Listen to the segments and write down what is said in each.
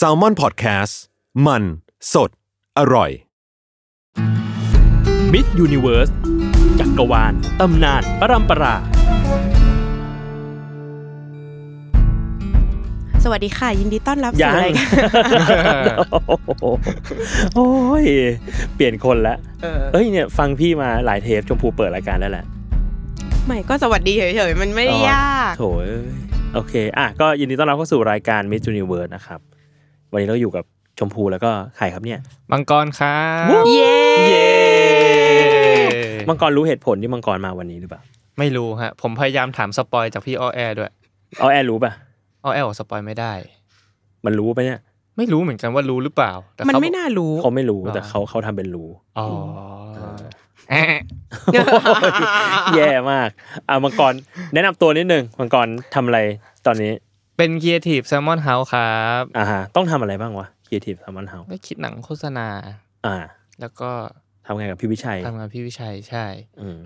s a l ม o n PODCAST มัน สด อร่อยมิดยูนิเวิร์สจักรวาลตำนาน ปรัมปรา สวัสดีค่ะยินดีต้อนรับยัสู่งรายการโอ้ยเปลี่ยนคนละเอ้ยเนี่ยฟังพี่มาหลายเทปชมพูเปิดรายการแล้วแหละใหม่ก็สวัสดีเฉยๆ มันไม่ยากโถยโอเค อ่ะก็ยินดีต้อนรับเข้าสู่รายการ Miss Universe นะครับ วันนี้เราอยู่กับชมพูแล้วก็ใครครับเนี่ย มังกรครับเย้มังกรรู้เหตุผลที่มังกรมาวันนี้หรือเปล่า ไม่รู้ฮะ ผมพยายามถามสปอยจากพี่ออแอร์ด้วยออแอร์รู้ป่ะ ออแอร์บอกสปอยไม่ได้ มันรู้ปะเนี่ย ไม่รู้เหมือนกันว่ารู้หรือเปล่า มันไม่น่ารู้ เขาไม่รู้ แต่เขาเขาทำเป็นรู้ อ๋อแย่มากอ่ามังกรแนะนำตัวนิดนึงมังกรทำอะไรตอนนี้เป็นครีเอทีฟแซมมอนเฮาส์ครับอ่าฮะต้องทำอะไรบ้างวะครีเอทีฟแซมมอนเฮาส์ก็คิดหนังโฆษณา อ่า แล้วก็ทำงานกับพี่วิชัยทำงานพี่วิชัยใช่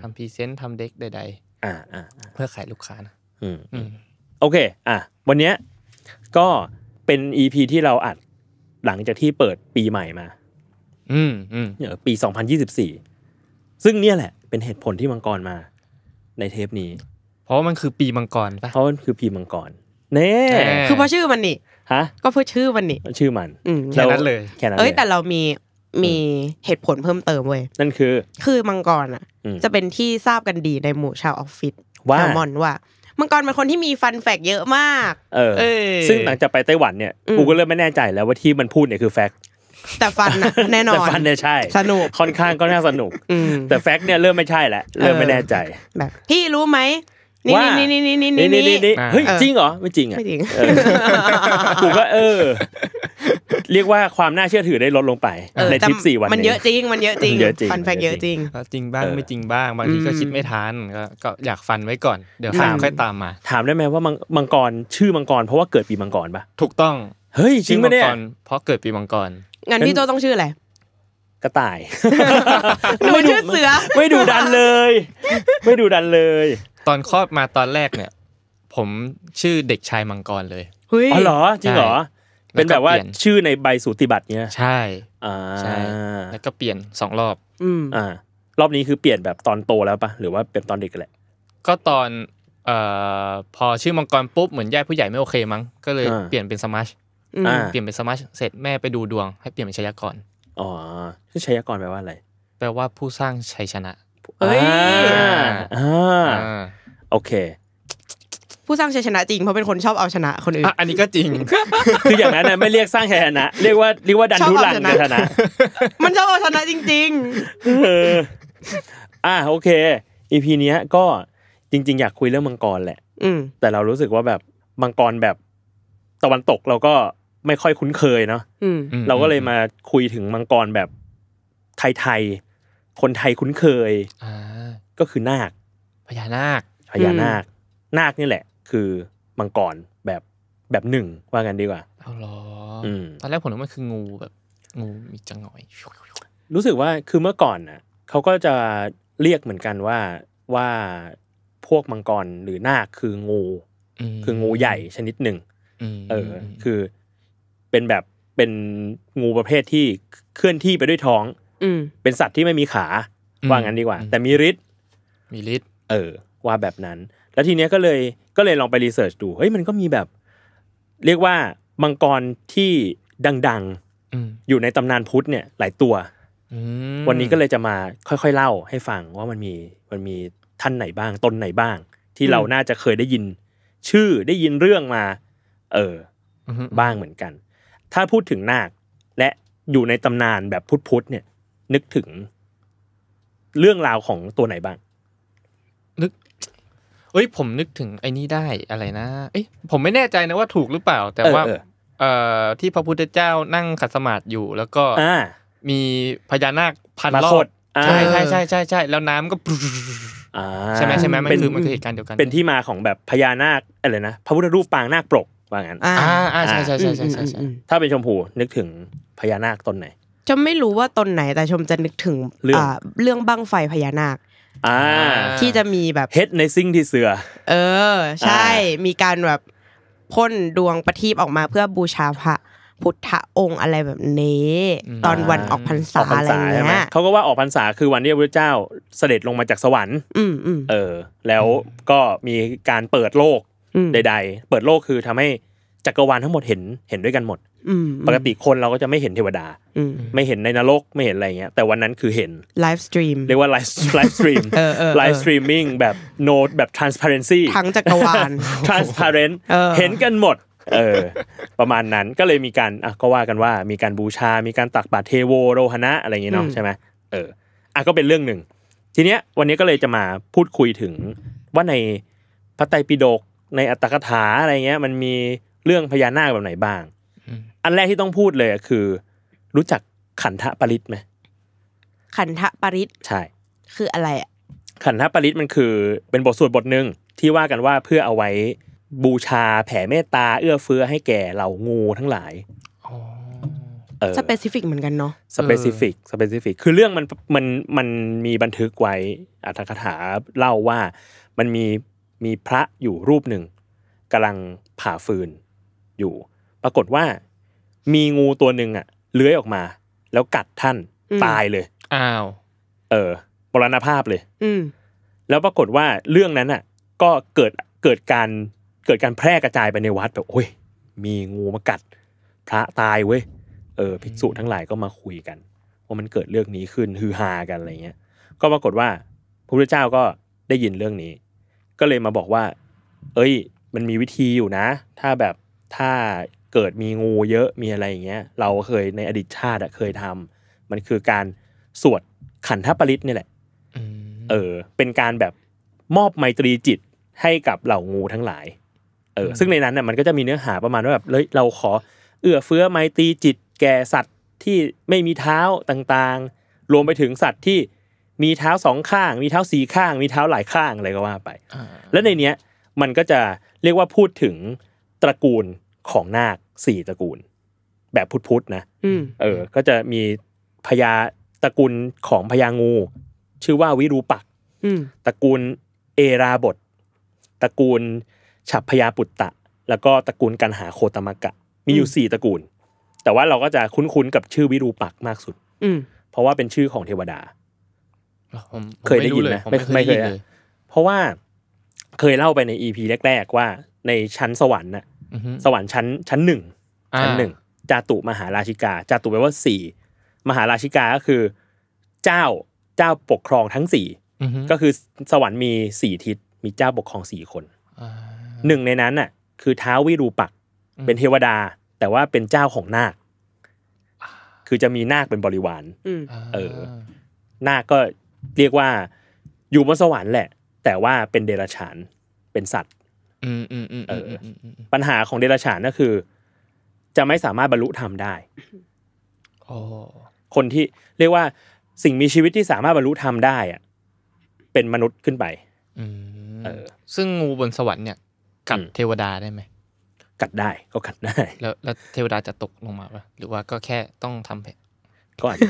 ทำพรีเซนต์ทำเด็กใดๆอ่าอ่าเพื่อขายลูกค้านะ อืม โอเค อ่ะวันเนี้ย ก็เป็นอีพีที่เราอัดหลังจากที่เปิดปีใหม่มา อืมอืมปีสองพันยี่สิบสี่ซึ่งเนี่ยแหละเป็นเหตุผลที่มังกรมาในเทปนี้ เพราะมันคือปีมังกรปะเพราะมันคือปีมังกรเน่คือเพราะชื่อมันนี่ฮะก็เพื่อชื่อมันนี่ชื่อมันแค่นั้นเลยแค่นั้นเอ้ยแต่เรามีมีเหตุผลเพิ่มเติมเว้ยนั่นคือ คือมังกรอ่ะ จะเป็นที่ทราบกันดีในหมู่ชาวออฟฟิศว่ามอนว่ามังกรเป็นคนที่มีฟันแฟกเยอะมากเออซึ่งหลังจากไปไต้หวันเนี่ยกูก็เริ่มไม่แน่ใจแล้วว่าที่มันพูดเนี่ยคือแฟกแต่ฟันแน่นอนแต่ฟันเนี่ยใช่ สนุกค่อนข้างก็น่าสนุกแต่แฟกต์เนี่ยเริ่มไม่ใช่แล้วเริ่มไม่แน่ใจแบบพี่รู้ไหมนี่นี่นี่นี่นี่นี่นี่นี่เฮ้ยจริงเหรอไม่จริงอ่ะไม่จริงกูก็เออ เรียกว่าความน่าเชื่อถือได้ลดลงไปในทริปสี่วันมันเยอะจริงมันเยอะจริงฟันแฟกเยอะจริง จริงบ้างไม่จริงบ้างบางทีก็คิดไม่ทันก็อยากฟันไว้ก่อนเดี๋ยวฟันค่อยตามมา ถามได้ไหมว่ามังกรชื่อมังกร เพราะว่าเกิดปีมังกรปะถูกต้อง เฮ้ยจริงไหมเนี่ยเพราะเกิดปีมังกรงั้นพี่โจต้องชื่ออะไรกระต่ายหนูชื่อเสือไม่ดูดันเลย ไม่ดูดันเลย ตอนคลอดมาตอนแรกเนี่ย ผมชื่อเด็กชายมังกรเลยเฮ้ยอ๋อเหรอจริงเหรอเป็นแบบว่าชื่อในใบสูติบัตรเนี้ยใช่อ่าใช่แล้วก็เปลี่ยนสองรอบ อืมอ่ารอบนี้คือเปลี่ยนแบบตอนโตแล้วปะหรือว่าเปลี่ยนตอนเด็กกันแหละก็ตอนเอ่อพอชื่อมังกรปุ๊บเหมือนญาติผู้ใหญ่ไม่โอเคมั้งก็เลยเปลี่ยนเป็นสมาร์ชเปลี่ยนเป็นสมาร์ทเสร็จแม่ไปดูดวงให้เปลี่ยนเป็นชัยกรอ๋อชื่อชัยกรแปลว่าอะไร แปลว่าผู้สร้างชัยชนะ เอ้ยอ่า โอเค ผู้สร้างชัยชนะจริงเพราะเป็นคนชอบเอาชนะคนอื่น อันนี้ก็จริง คืออย่างนั้นนะไม่เรียกสร้างชัยชนะเรียกว่าเรียกว่าดันทุรังชัยชนะ มันชอบเอาชนะจริง ๆอ่าโอเค อีพีนี้ก็จริง ๆ อยากคุยเรื่องมังกรแหละ อืแต่เรารู้สึกว่าแบบมังกรแบบ ตะวันตกเราก็ไม่ค่อยคุ้นเคยเนาะเราก็เลยมาคุยถึงมังกรแบบไทยๆ คนไทยคุ้นเคย ก็คือนาค พญานาค พญานาค นาคนี่แหละ คือ มังกรแบบแบบหนึ่งว่ากันดีกว่าเอาหรอตอนแรกผมนึกว่าคืองูแบบงูมีจังหน่อย รู้สึกว่าคือเมื่อก่อนน่ะเขาก็จะเรียกเหมือนกันว่าว่าพวกมังกรหรือนาคคืองูคืองูใหญ่ชนิดหนึ่งเออ คือเป็นแบบเป็นงูประเภทที่เคลื่อนที่ไปด้วยท้อง อืเป็นสัตว์ที่ไม่มีขา ว่างั้นดีกว่า แต่มีฤทธิ์มีฤทธิ์เออ ว่าแบบนั้น แล้วทีเนี้ยก็เลยก็เลยลองไปรีเสิร์ชดู เฮ้ย มันก็มีแบบ เรียกว่ามังกรที่ดัง ๆอยู่ในตำนานพุทธเนี่ยหลายตัววันนี้ก็เลยจะมาค่อย ๆ เล่าให้ฟังว่ามันมีมันมีท่านไหนบ้างตนไหนบ้าง ที่เราน่าจะเคยได้ยิน ชื่อได้ยินเรื่องมา เออบ้างเหมือนกันถ้าพูดถึงนาคและอยู่ในตำนานแบบพุทธธเนี่ย นึกถึงเรื่องราวของตัวไหนบ้าง นึก เอ้ย ผมนึกถึงไอ้นี่ได้อะไรนะเอ้ยผมไม่แน่ใจนะว่าถูกหรือเปล่า แต่ว่า เอ่อ ที่พระพุทธเจ้านั่งขัดสมาธิอยู่ แล้วก็มีพญานาคพันรอดใช่ใช่ใช่ใช่ใช่แล้วน้ำก็ใช่ไหมใช่ไหมมันคือมันคือเหตุการณ์เดียวกัน เป็นที่มาของแบบพญานาคอะไรนะพระพุทธรูปปางนาคปรกว่างั้นอ่าอ่าใช่ใช่ใช่ใช่ถ้าเป็นชมพูนึกถึงพญานาคตนไหนจมไม่รู้ว่าตนไหน แต่ชมจะนึกถึงเรื่องเรื่องบั้งไฟพญานาคที่จะมีแบบเฮ็ดในซิ่งที่เสือ เออ ใช่ มีการแบบพ่นดวงประทีปออกมาเพื่อบูชาพระ พุทธองค์อะไรแบบนี้ ตอนวันออกพรรษาอะไรเงี้ย เขาก็ว่าออกพรรษาคือวันที่พระเจ้าเสด็จลงมาจากสวรรค์ อืเออ แล้วก็มีการเปิดโลกใดๆเปิดโลกคือทำให้ จักรวาลทั้งหมดเห็น เห็นด้วยกันหมด ปกติคนเราก็จะไม่เห็นเทวดา ไม่เห็นในนรก ไม่เห็นอะไรเงี้ย แต่วันนั้นคือเห็นไลฟ์สตรีม เรียกว่าไลฟ์ไลฟ์สตรีมไลฟ์สตรีมมิ่งแบบโนดแบบทรานสเปอเรนซีทั้งจักรวาลทรานสเปอเรนซ์เห็นกันหมดเออประมาณนั้นก็เลยมีการอ่ะก็ว่ากันว่ามีการบูชา มีการตักบาตรเทโวโรหณะอะไรเงี้ยเนาะใช่ไหมเออ อ่ะก็เป็นเรื่องหนึ่ง ทีเนี้ยวันนี้ก็เลยจะมาพูดคุยถึงว่าในพระไตรปิฎกในอัตถกถาอะไรเงี้ย มันมีเรื่องพญานาคแบบไหนบ้าง อันแรกที่ต้องพูดเลยคือ รู้จักขันธปริตไหม ขันธปริตใช่ คืออะไรอ่ะขันธปริตมันคือ เป็นบทสวดบทหนึ่งที่ว่ากันว่าเพื่อเอาไว้บูชาแผ่เมตตา เอื้อเฟื้อให้แก่ เหล่า งูทั้งหลายสเปซิฟิกเหมือนกันเนาะ สเปซิฟิก สเปซิฟิก คือเรื่องมันมันมันมีบันทึกไว้อัตถกถาเล่าว่ามันมีมีพระอยู่รูปหนึ่งกำลังผ่าฟืนอยู่ ปรากฏว่ามีงูตัวหนึ่งอ่ะเลื้อยออกมา แล้วกัดท่านตายเลยอ้าว เออปรณภาพเลย อืแล้วปรากฏว่าเรื่องนั้นอ่ะ ก็เกิดเกิดการเกิดการแพร่กระจายไปในวัดแบบโอ้ยมีงูมากัด พระตายเว้ย เออภิกษุทั้งหลายก็มาคุยกัน ว่ามันเกิดเรื่องนี้ขึ้นฮือฮากันอะไรเงี้ย ก็ปรากฏว่าพระพุทธเจ้าก็ได้ยินเรื่องนี้ก็เลยมาบอกว่า เอ้ย มันมีวิธีอยู่นะ ถ้าแบบถ้าเกิดมีงูเยอะ มีอะไรอย่างเงี้ย เราเคยในอดีตชาติเคยทำ มันคือการสวดขันธปริศนี่แหละ เออ เป็นการแบบมอบไมตรีจิตให้กับเหล่างูทั้งหลาย เออ ซึ่งในนั้นน่ยมันก็จะมีเนื้อหาประมาณว่าแบบเลยเราขอเอื้อเฟื้อไมตรีจิตแก่สัตว์ที่ไม่มีเท้าต่างๆ รวมไปถึงสัตว์ที่มีเท้าสองข้าง มีเท้าสี่ข้าง มีเท้าหลายข้างอะไรก็ว่าไปแล้วในเนี้ย มันก็จะเรียกว่าพูดถึงตระกูลของนาคสี่ตระกูล แบบพุทธธนะเออ ก็จะมีพญาตระกูลของพญางู ชื่อว่าวิรูปักตระกูลเอราบท ตระกูล ฉับพญาปุตตะ แล้วก็ตระกูลกันหาโคตมกะ มีอยู่สี่ตระกูล แต่ว่าเราก็จะคุ้นๆกับชื่อวิรูปักมากสุด เพราะว่าเป็นชื่อของเทวดาเคยได้ยินไหมไม่เคยเพราะว่าเคยเล่าไปในอีพีแรก ๆว่า ในชั้นสวรรค์น่ะสวรรค์ชั้นชั้นหนึ่งชั้นหนึ่งจาตุ มหาราชิกาจาตุแปลว่าสี่มหาราชิกาก็คือเจ้าเจ้าปกครองทั้งสี่ก็คือ สวรรค์มีสี่ทิศมีเจ้าปกครองสี่คนหนึ่งในนั้นน่ะ คือเท้าววิรูปักเป็นเทวดา แต่ว่าเป็นเจ้าของนาค คือจะมีนาคเป็นบริวารเออ นาคก็เรียกว่าอยู่บนสวรรค์แหละ แต่ว่าเป็นเดรัจฉานเป็นสัตว์ปัญหาของเดรัจฉานก็คือ จะไม่สามารถบรรลุธรรมได้คนที่เรียกว่าสิ่งมีชีวิตที่สามารถบรรลุธรรมได้อะเป็นมนุษย์ขึ้นไปเออ ซึ่งงูบนสวรรค์เนี่ย กัดเทวดาได้ไหม กัดได้ก็กัดได้ แล้วแล้วเทวดาจะตกลงมาปะหรือว่าก็แค่ต้องทำแผลก็อาจจะ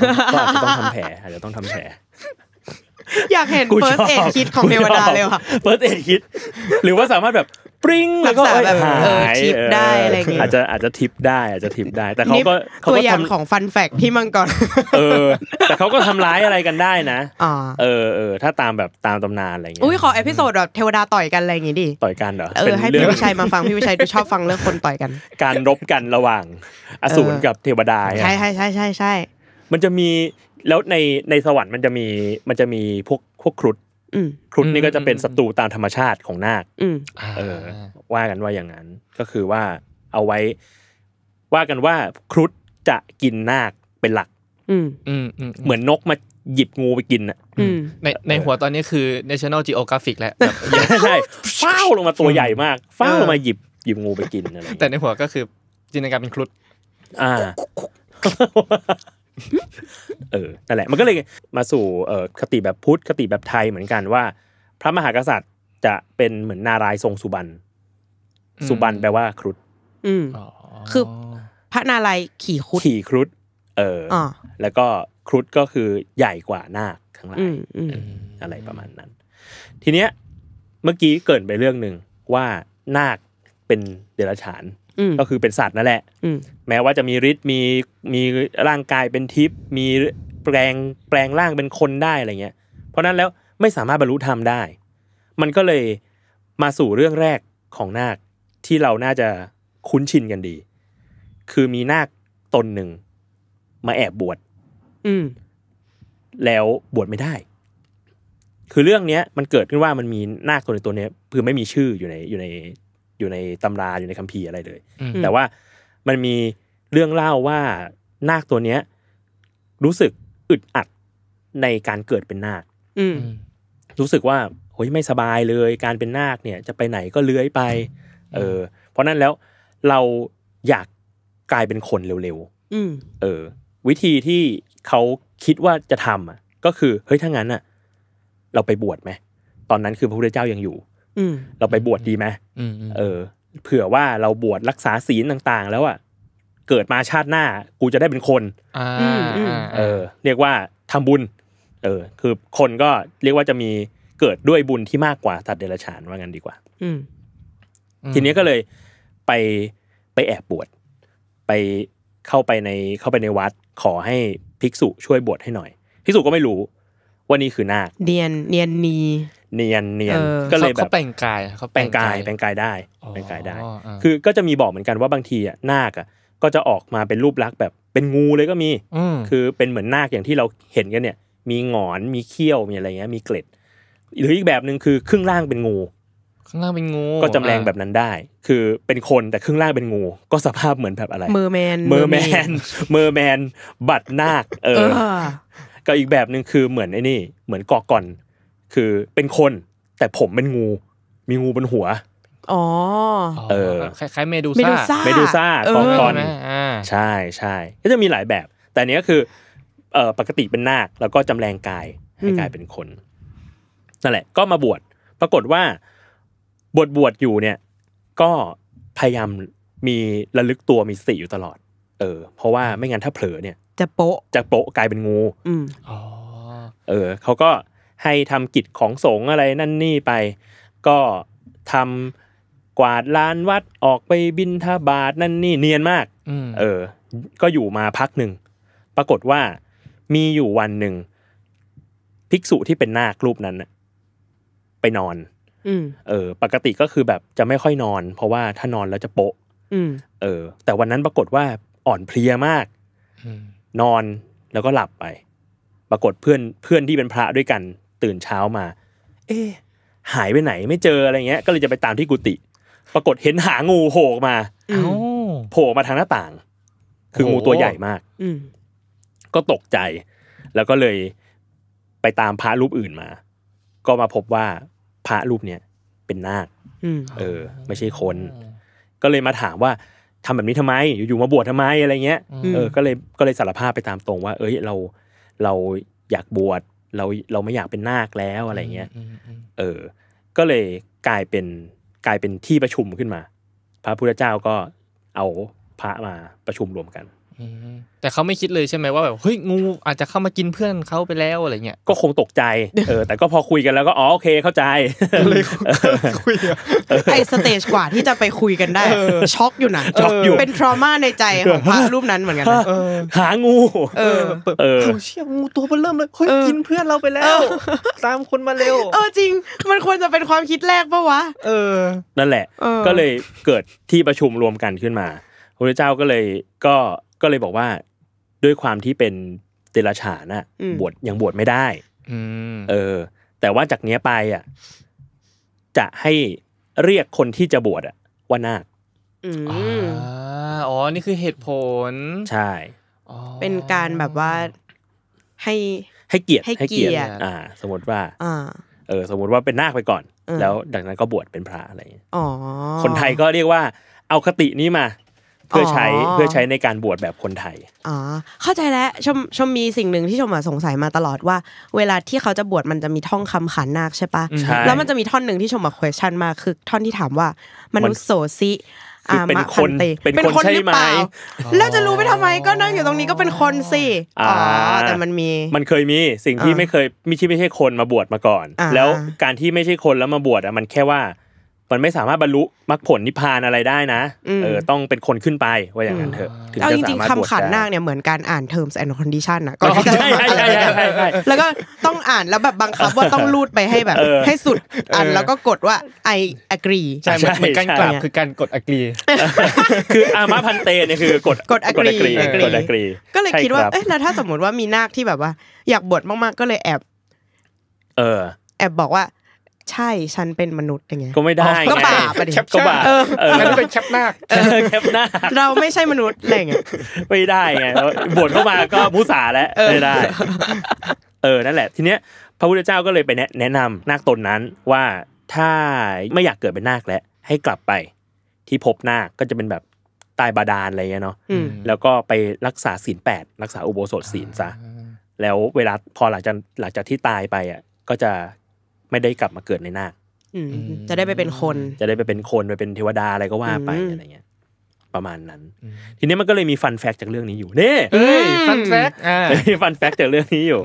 ต้องทำแผลอาจจะต้องทำแผลอยากเห็นเิร์สเอ็ดคิดของเทวดาเลยค่ะเิร์สเอ็ดคิด หรือว่าสามารถแบบปริ้งแล้วก็แบบทิปได้อะไรเงี้ยอาจจะอาจจะทิปได้อาจจะทิปได้ แต่เขาก็ตัวอย่างของฟันแฟกพี่มังกรเออ แต่เขาก็ทำร้ายอะไรกันได้นะเออเออถ้าตามแบบตามตำนานอะไรเงี้ยอุ้ยขอเอพิโซดแบบเทวดาต่อยกันอะไรอย่างงี้ดิต่อยกันเหรอเออให้พี่วิชัยมาฟังพี่วิชัยดูชอบฟังเรื่องคนต่อยกัน การรบกันระหว่างอสูรกับเทวดาใช่ใช่ใช่ใช่ใช่มันจะมีแล้วในในสวรรค์มันจะมีมันจะมีพวกพวกครุฑครุฑนี่ก็จะเป็นศัตรูตามธรรมชาติของนาค เออ ว่ากันว่าอย่างนั้นก็คือว่าเอาไว้ว่ากันว่าครุฑจะกินนาคเป็นหลัก เหมือนนกมาหยิบงูไปกินอ่ะในในหัวตอนนี้คือ National Geographic แล้วใช่เฝ้าลงมาตัวใหญ่มาก เฝ้าลงมาหยิบหยิบงูไปกินอะไรแต่ในหัวก็คือจินตนาการเป็นครุฑอ่าเออนั่นแหละ มันก็เลยมาสู่เออคติแบบพุทธ คติแบบไทยเหมือนกันว่า พระมหากษัตริย์จะเป็นเหมือนนารายทรงสุบรรณสุบรรณแปลว่า ครุฑอืมคือพระนารายขี่ครุฑขี่ครุฑเออ แล้วก็ครุฑก็คือใหญ่กว่านาคทั้งหลาย อะไรประมาณนั้น ทีเนี้ย เมื่อกี้เกิดไปเรื่องหนึ่งว่านาคเป็นเดรัจฉานก็คือเป็นสัตว์นั่นแหละแม้ว่าจะมีฤทธิ์มีมีร่างกายเป็นทิพย์มีแปลงแปลงร่างเป็นคนได้อะไรเงี้ย เพราะนั้นแล้วไม่สามารถบรรลุธรรมได้ มันก็เลยมาสู่เรื่องแรกของนาคที่เราน่าจะคุ้นชินกันดี คือมีนาคตนหนึ่ง มาแอบบวชแล้วบวชไม่ได้ คือเรื่องเนี้ย มันเกิดขึ้นว่ามันมีนาคตัวในตัวเนี้ยคือไม่มีชื่ออยู่ในอยู่ในอยู่ในตำราอยู่ในคัมภีร์อะไรเลยแต่ว่ามันมีเรื่องเล่าว่านาคตัวเนี้ย รู้สึกอึดอัดในการเกิดเป็นนาครู้สึกว่าโอ้ยไม่สบายเลย การเป็นนาคเนี่ย จะไปไหนก็เลื้อยไป เออ เพราะนั้นแล้วเราอยากกลายเป็นคนเร็วๆเออ วิธีที่เขาคิดว่าจะทำอ่ะก็คือเฮ้ยถ้างั้นอ่ะ เราไปบวชไหมตอนนั้นคือพระพุทธเจ้ายังอยู่เราไปบวชดีไหมเออ เผื่อว่าเราบวชรักษาศีลต่างๆ แล้วอะเกิดมาชาติหน้ากูจะได้เป็นคนเออ เรียกว่าทำบุญ เออ คือคนก็เรียกว่าจะมีเกิดด้วยบุญที่มากกว่าสัตว์เดรัจฉานว่างั้นดีกว่าอทีนี้ก็เลยไปไปแอบบวชไปเข้าไปในเข้าไปในวัดขอให้ภิกษุช่วยบวชให้หน่อย ภิกษุก็ไม่รู้ว่านี่คือนาคเนียนเนียนนีเนียนเนียนก็เลยแบบเขาแปลงกายเขาแปลงกายแปลงกายได้แปลงกายได้ คือก็จะมีบอกเหมือนกันว่าบางทีอ่ะนาคอ่ะก็จะออกมาเป็นรูปลักษณ์แบบเป็นงูเลยก็มีคือเป็นเหมือนนาคอย่างที่เราเห็นกันเนี่ย มีหงอนมีเขี้ยวมีอะไรเงี้ยมีเกล็ดหรืออีกแบบหนึ่งคือครึ่งล่างเป็นงูครึ่งล่างเป็นงู ก็จำแรงแบบนั้นได้ คือเป็นคนแต่ครึ่งล่างเป็นงู ก็สภาพเหมือนแบบอะไรเมอร์แมนเมอร์แมนเมอร์แมน บัตรนาคเออ ก็อีกแบบหนึ่งคือเหมือนไอ้นี่เหมือนกอก่อนคือเป็นคนแต่ผมเป็นงู มีงูบนหัว อ๋อ เออคล้ายๆเมดูซ่า เมดูซ่าตอนตอนใช่ใช่ก็จะมีหลายแบบ แต่เนี้ก็คือเออปกติเป็นนาค แล้วก็จำแรงกาย ให้กลายเป็นคนนั่นแหละ ก็มาบวชปรากฏว่า บวชบวชอยู่เนี่ย ก็พยายามมีระลึกตัวมีสติอยู่ตลอด เออ เพราะว่าไม่งั้นถ้าเผลอเนี่ย จะโปะจะโปะกลายเป็นงู อืมอ๋อเออเขาก็ให้ทำกิจของสงฆ์อะไรนั่นนี่ไป ก็ทำกวาดลานวัดออกไปบินทบาทนั่นนี่เนียนมาก เออ ก็อยู่มาพักหนึ่ง ปรากฏว่ามีอยู่วันหนึ่งภิกษุที่เป็นนาครูปนั้นไปนอนเออ ปกติก็คือแบบจะไม่ค่อยนอน เพราะว่าถ้านอนแล้วจะโปะเออ แต่วันนั้นปรากฏว่าอ่อนเพลียมากนอนแล้วก็หลับไป ปรากฏเพื่อนเพื่อนที่เป็นพระด้วยกันตื่นเช้ามา เอ๊หายไปไหน ไม่เจออะไร เงี้ย ก็เลยจะไปตามที่กุฏิ ปรากฏเห็นหางูโผล่มาโผล่มาทางหน้าต่าง คืองูตัวใหญ่มากก็ตกใจ แล้วก็เลยไปตามพระรูปอื่นมา ก็มาพบว่าพระรูปเนี้ยเป็นนาคเออ ไม่ใช่คน ก็เลยมาถามว่า ทำแบบนี้ทำไม อยู่ๆมาบวชทำไมอะไรเงี้ย เออ ก็เลยก็เลยสารภาพไปตามตรงว่า เอ้ยเราเราอยากบวชเราเราไม่อยากเป็นนาคแล้วอะไรเงี้ย เออ ก็เลยกลายเป็นกลายเป็นที่ประชุมขึ้นมา พระพุทธเจ้าก็เอาพระมาประชุมรวมกันแต่เขาไม่คิดเลยใช่ไหมว่าแบบเฮ้ยงูอาจจะเข้ามากินเพื่อนเขาไปแล้วอะไรเงี้ยก็คงตกใจเออ แต่ก็พอคุยกันแล้วก็อ๋อโอเคเข้าใจเลยคุยไอสเตจกว่าที่จะไปคุยกันได้ ช็อกอยู่นะช็อกอยู่เป็นทรมาในใจของพระรูปนั้นเหมือนกันหางูเออเออเชี่ยงูตัวมันเริ่มเลยเฮ้ยกินเพื่อนเราไปแล้วตามคนมาเร็ว เออจริง มันควรจะเป็นความคิดแรกปะวะเออนั่นแหละ ก็เลยเกิดที่ประชุมรวมกันขึ้นมาพระเจ้าก็เลยก็ก็เลยบอกว่าด้วยความที่เป็นเตลฉานอะบวชยังบวชไม่ได้เออ แต่ว่าจากเนี้ยไป อ่ะ จะให้เรียกคนที่จะบวชอะว่านาคอ๋อ นี่คือเหตุผลใช่เป็นการแบบว่า ให้ให้เกียรติให้เกียรติอ่า สมมติว่า เออสมมติว่าเป็นนาคไปก่อนแล้ว ดังนั้นก็บวชเป็นพระอะไรอย่างเงี้ยคนไทยก็เรียกว่าเอาคตินี้มาเพื่อใช้เพื่อใช้ในการบวชแบบคนไทย อ๋อ เข้าใจแล้วชมชมมีสิ่งหนึ่งที่ชมสงสัยมาตลอดว่า เวลาที่เขาจะบวชมันจะมีท่องคำขันนาคใช่ปะแล้วมันจะมีท่อนหนึ่งที่ชมมา question มาคือท่อนที่ถามว่ามนุษย์โสซิคืเป็นคนเป็นคนใช่ไหม แล้วจะรู้ไปทำไมก็นั่งอยู่ตรงนี้ก็เป็นคนสิ อ๋อ แต่มันมีมันเคยมีสิ่งที่ไม่เคยมีที่ไม่ใช่คนมาบวชมาก่อนแล้วการที่ไม่ใช่คนแล้วมาบวชอ่ะมันแค่ว่ามันไม่สามารถบรรลุมรรคผลนิพพานอะไรได้นะ เออ ต้องเป็นคนขึ้นไปว่าอย่างนั้นเถอะถึงจะสามารถบวชได้คำขันนาคเนี่ยเหมือนการอ่าน terms and condition นะก่อนที่จะแล้วก็ต้องอ่านแล้วแบบบังคับว่าต้องลูดไปให้แบบให้สุดอ่านแล้วก็กดว่า I agree ใช่เหมือนการกรับคือการกด agree คืออามาพันเตเนี่ยคือ กดกด agree กด agree ก็เลยคิดว่าเออแล้วถ้าสมมติว่ามีนาคที่แบบว่า อยากบวชมากๆ ก็เลยแอบ เออ แอบบอกว่าใช่ ฉันเป็นมนุษย์อย่างเงี้ยก็ไม่ได้ก็บาปอ่ะดิก็บาปเออแั้นเป็นแคปหน้าแคปหน้าเราไม่ใช่มนุษย์อะไรเงี้ยไม่ได้ไงบวชเข้ามาก็มุสาแล้วไม่ได้ เออ นั่นแหละ ทีเนี้ย พระพุทธเจ้าก็เลยไปแนะนำนาคตนนั้นว่าถ้าไม่อยากเกิดเป็นนาคแล้วให้กลับไปที่พบนาคก็จะเป็นแบบตายบาดาลอะไรเงี้ยเนาะ แล้วก็ไปรักษาศีลแปดรักษาอุโบสถศีลซะ แล้วเวลาพอหลังจากหลังจากที่ตายไปอ่ะก็จะไม่ได้กลับมาเกิดในนาคจะได้ไปเป็นคน จะได้ไปเป็นคน ไปเป็นเทวดาอะไรก็ว่าไปอะไรเงี้ย ประมาณนั้น ทีนี้มันก็เลยมีฟันแฟกจากเรื่องนี้อยู่เน้ยฟันแฟกฟันแฟกจากเรื่องนี้อยู่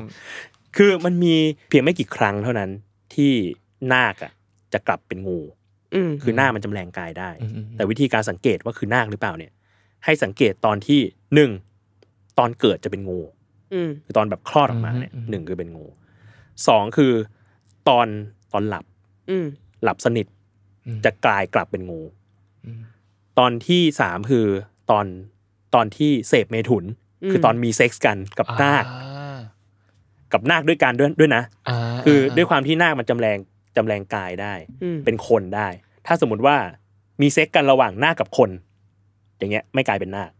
คือมันมีเพียงไม่กี่ครั้งเท่านั้น ที่นาคอะจะกลับเป็นงูคือหน้ามันจำแรงกายได้แต่วิธีการสังเกตว่าคือนาคหรือเปล่าเนี่ย ให้สังเกตตอนที่หนึ่งตอนเกิดจะเป็นงูคือตอนแบบคลอดออกมาเนี่ยหนึ่งคือเป็นงูสองคือตอนตอนหลับหลับสนิทจะกลายกลับเป็นงูตอนที่สามคือตอนตอนที่เสพเมถุน คือตอนมีเซ็กซ์กันกับนาคกับนาคด้วยกันด้วยด้วยนะคือด้วยความที่นาคมันจำแรงจำแรงกายได้เป็นคนได้ ถ้าสมมติว่ามีเซ็กกันระหว่างนาคกับคน อย่างเงี้ยไม่กลายเป็นนาค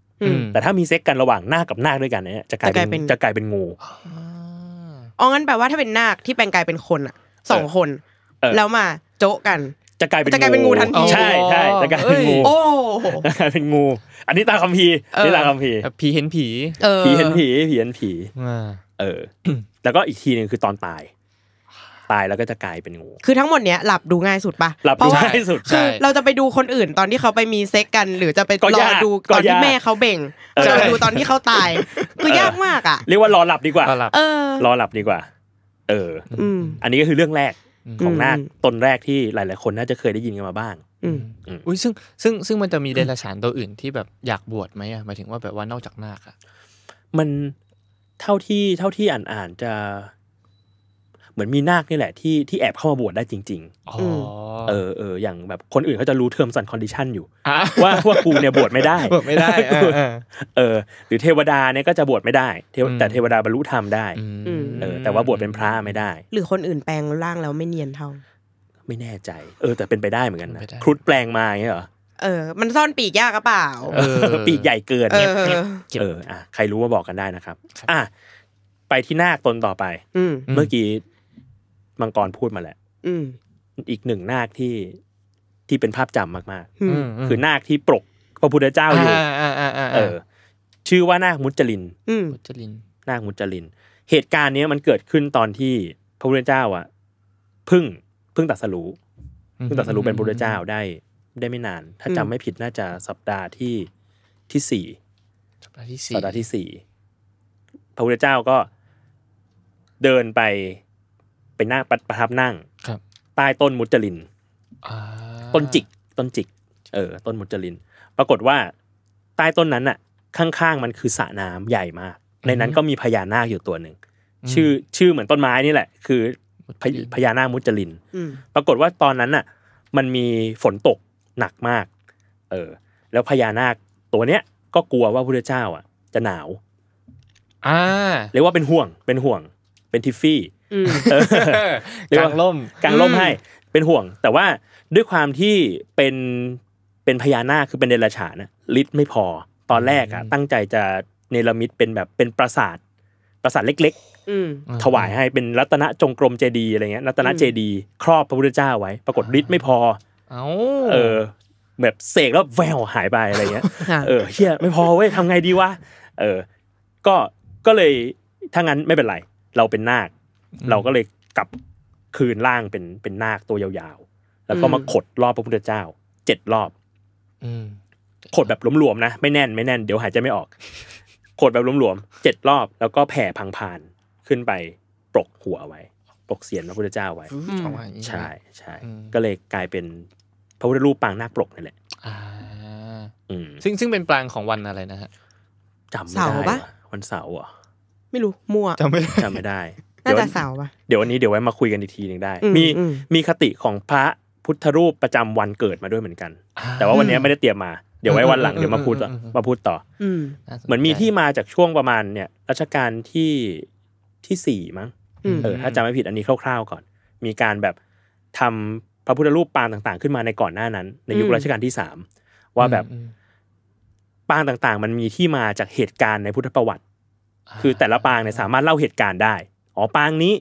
แต่ถ้ามีเซ็กกันระหว่างนาคกับนาคด้วยกันเนี่ยจะกลายเป็นจะกลายเป็นงูอ๋องั้นแปลว่าถ้าเป็นนาคที่แปลงกายเป็นคนอ่ะสองคน แล้วมาโจ๊กันจะกลายเป็นจะกลายเป็นงูทันทีใช่ใช่จะกลายเป็นงูโอ้จะกลายเป็นงู อันนี้ตาคัมพีนี่ตาคัมพีผีเห็นผีผีเห็นผีผีเห็นผีเออแล้วก็อีกทีหนึ่งคือตอนตาย ตายแล้วก็จะกลายเป็นงูคือทั้งหมดเนี้ยหลับดูง่ายสุดปะหลับดูง่ายสุดคือเราจะไปดูคนอื่นตอนที่เขาไปมีเซ็กกัน หรือจะไปรอดูตอนที่แม่เขาเบ่ง จะดูตอนที่เขาตายคือยากมากอ่ะเรียกว่ารอหลับดีกว่ารอหลับดีกว่าเอออันนี้ก็คือเรื่องแรกของนาคตนแรกที่หลาย ๆคน น่าจะเคยได้ยินกันมาบ้างอุ้ยซึ่งซึ่งซึ่งมันจะมีเดรัจฉานตัวอื่นที่แบบอยากบวชไหมอ่ะหมายถึงว่าแบบว่านอกจากนาคอะมันเท่าที่เท่าที่อ่านอ่านจะเหมือนมีนาคนี่แหละที่ที่แอบเข้ามาบวชได้จริง ๆอเออเอออย่างแบบคนอื่นเขาจะรู้เทอมสันคอนดิชันอยู่ว่าว่ากูเนี่ยบวชไม่ได้บวชไม่ได้เออ หรือเทวดาเนี่ยก็จะบวชไม่ได้ แต่เทวดาบรรลุธรรมได้เออแต่ว่าบวชเป็นพระไม่ได้ หรือคนอื่นแปลงร่างแล้วไม่เนียนเท่าไม่แน่ใจ เออ แต่เป็นไปได้เหมือนกันนะครุฑแปลงมาเงี้ยเหรอเออ มันซ่อนปีกยากกระเปล่าปีกใหญ่เกินเเอออ่ะใครรู้่าบอกกันได้นะครับ อ่ะไปที่นาคตนต่อไปเมื่อกี้มังกรพูดมาแหละ อือีกหนึ่งนาคที่ที่เป็นภาพจำมากๆคือนาคที่ปลกพระพุทธเจ้าอยู่เออ ชื่อว่านาคมุจลินมุจลิน นาคมุจลิน เหตุการณ์นี้มันเกิดขึ้นตอนที่พระพุทธเจ้า อ่ะพึ่งพึ่งตัดสรู้พึ่งตัดสรู้เป็นพระพุทธเจ้าได้ ได้ไม่นาน ถ้าจำไม่ผิดน่าจะสัปดาห์ที่ที่สี่สัปดาห์ที่สี่สัปดาห์ที่สี่พระพุทธเจ้าก็เดินไปไปนั่งประทับนั่งครับ ใต้ต้นมุจลินต้นจิก ต้นจิก เออ ต้นมุจลินปรากฏว่า ใต้ต้นนั้นอ่ะ ข้าง ๆ มันคือสระน้ำใหญ่มาก ในนั้นก็มีพญานาคอยู่ตัวหนึ่งชื่อชื่อเหมือนต้นไม้นี่แหละ คือพญานาคมุจลินปรากฏว่าตอนนั้นอ่ะ มันมีฝนตกหนักมาก เออ แล้วพญานาคตัวเนี้ย ก็กลัวว่าพระเจ้า อ่ะ จะหนาว อ่าเรียกว่าเป็นห่วง เป็นห่วงเป็นทิฟฟี่กลางล่มกลางล่มให้ เป็นห่วง แต่ว่าด้วยความที่เป็น เป็นพญานาคคือเป็นเดรัจฉานฤทธิ์ไม่พอ ตอนแรกอ่ะ ตั้งใจจะเนรมิตเป็นแบบ เป็นปราสาท ปราสาทเล็กๆถวายให้เป็นรัตนจงกรมเจดีอะไรเงี้ย รัตนเจดีครอบพระพุทธเจ้าไว้ ปรากฏฤทธิ์ไม่พอ เออแบบเสกแล้วแววหายไปอะไรเงี้ย เออเฮียไม่พอเว้ยทำไงดีวะ เออ ก็ ก็เลยถ้างั้นไม่เป็นไรเราเป็นนาคเราก็เลยกลับคืนร่างเป็นเป็นนาคตัวยาวๆ แล้วก็มาขดรอบพระพุทธเจ้าเจ็ดรอบขดแบบหลวมๆนะ ไม่แน่น ไม่แน่นเดี๋ยวหายใจไม่ออก ขดแบบหลวมๆเจ็ดรอบแล้วก็แผ่พังพานขึ้นไปปลกหัวไว้ปลกเสียนพระพุทธเจ้าไว้ใช่ใช่ก็เลยกลายเป็น พระพุทธรูปปางนาคปลกนี่แหละซึ่งซึ่งเป็นปางของวันอะไรนะฮะจำไม่ได้วันเสาร์อ่ะไม่รู้มั่วจำไม่ได้จำไม่ได้ น่าจะเสาป่ะ เดี๋ยววันนี้เดี๋ยวไว้มาคุยกันอีกทีหนึ่งได้ มีมีคติของพระพุทธรูปประจำวันเกิดมาด้วยเหมือนกัน แต่ว่าวันนี้ไม่ได้เตรียมมาเดี๋ยวไว้วันหลัง เดี๋ยวมาพูดมาพูดต่อเหมือนมีที่มาจากช่วงประมาณเนี่ยรัชกาลที่ที่สี่มั้งเออถ้าจำไม่ผิดอันนี้คร่าวๆ ก่อน มีการแบบทำพระพุทธรูปปางต่าง ๆ ขึ้นมาในก่อนหน้านั้น ในยุครัชกาลที่สามว่าแบบปางต่าง ๆ มันมีที่มาจากเหตุการณ์ในพุทธประวัติคือแต่ละปางเนี่ยสามารถเล่าเหตุการณ์ได้ อ๋อปางนี้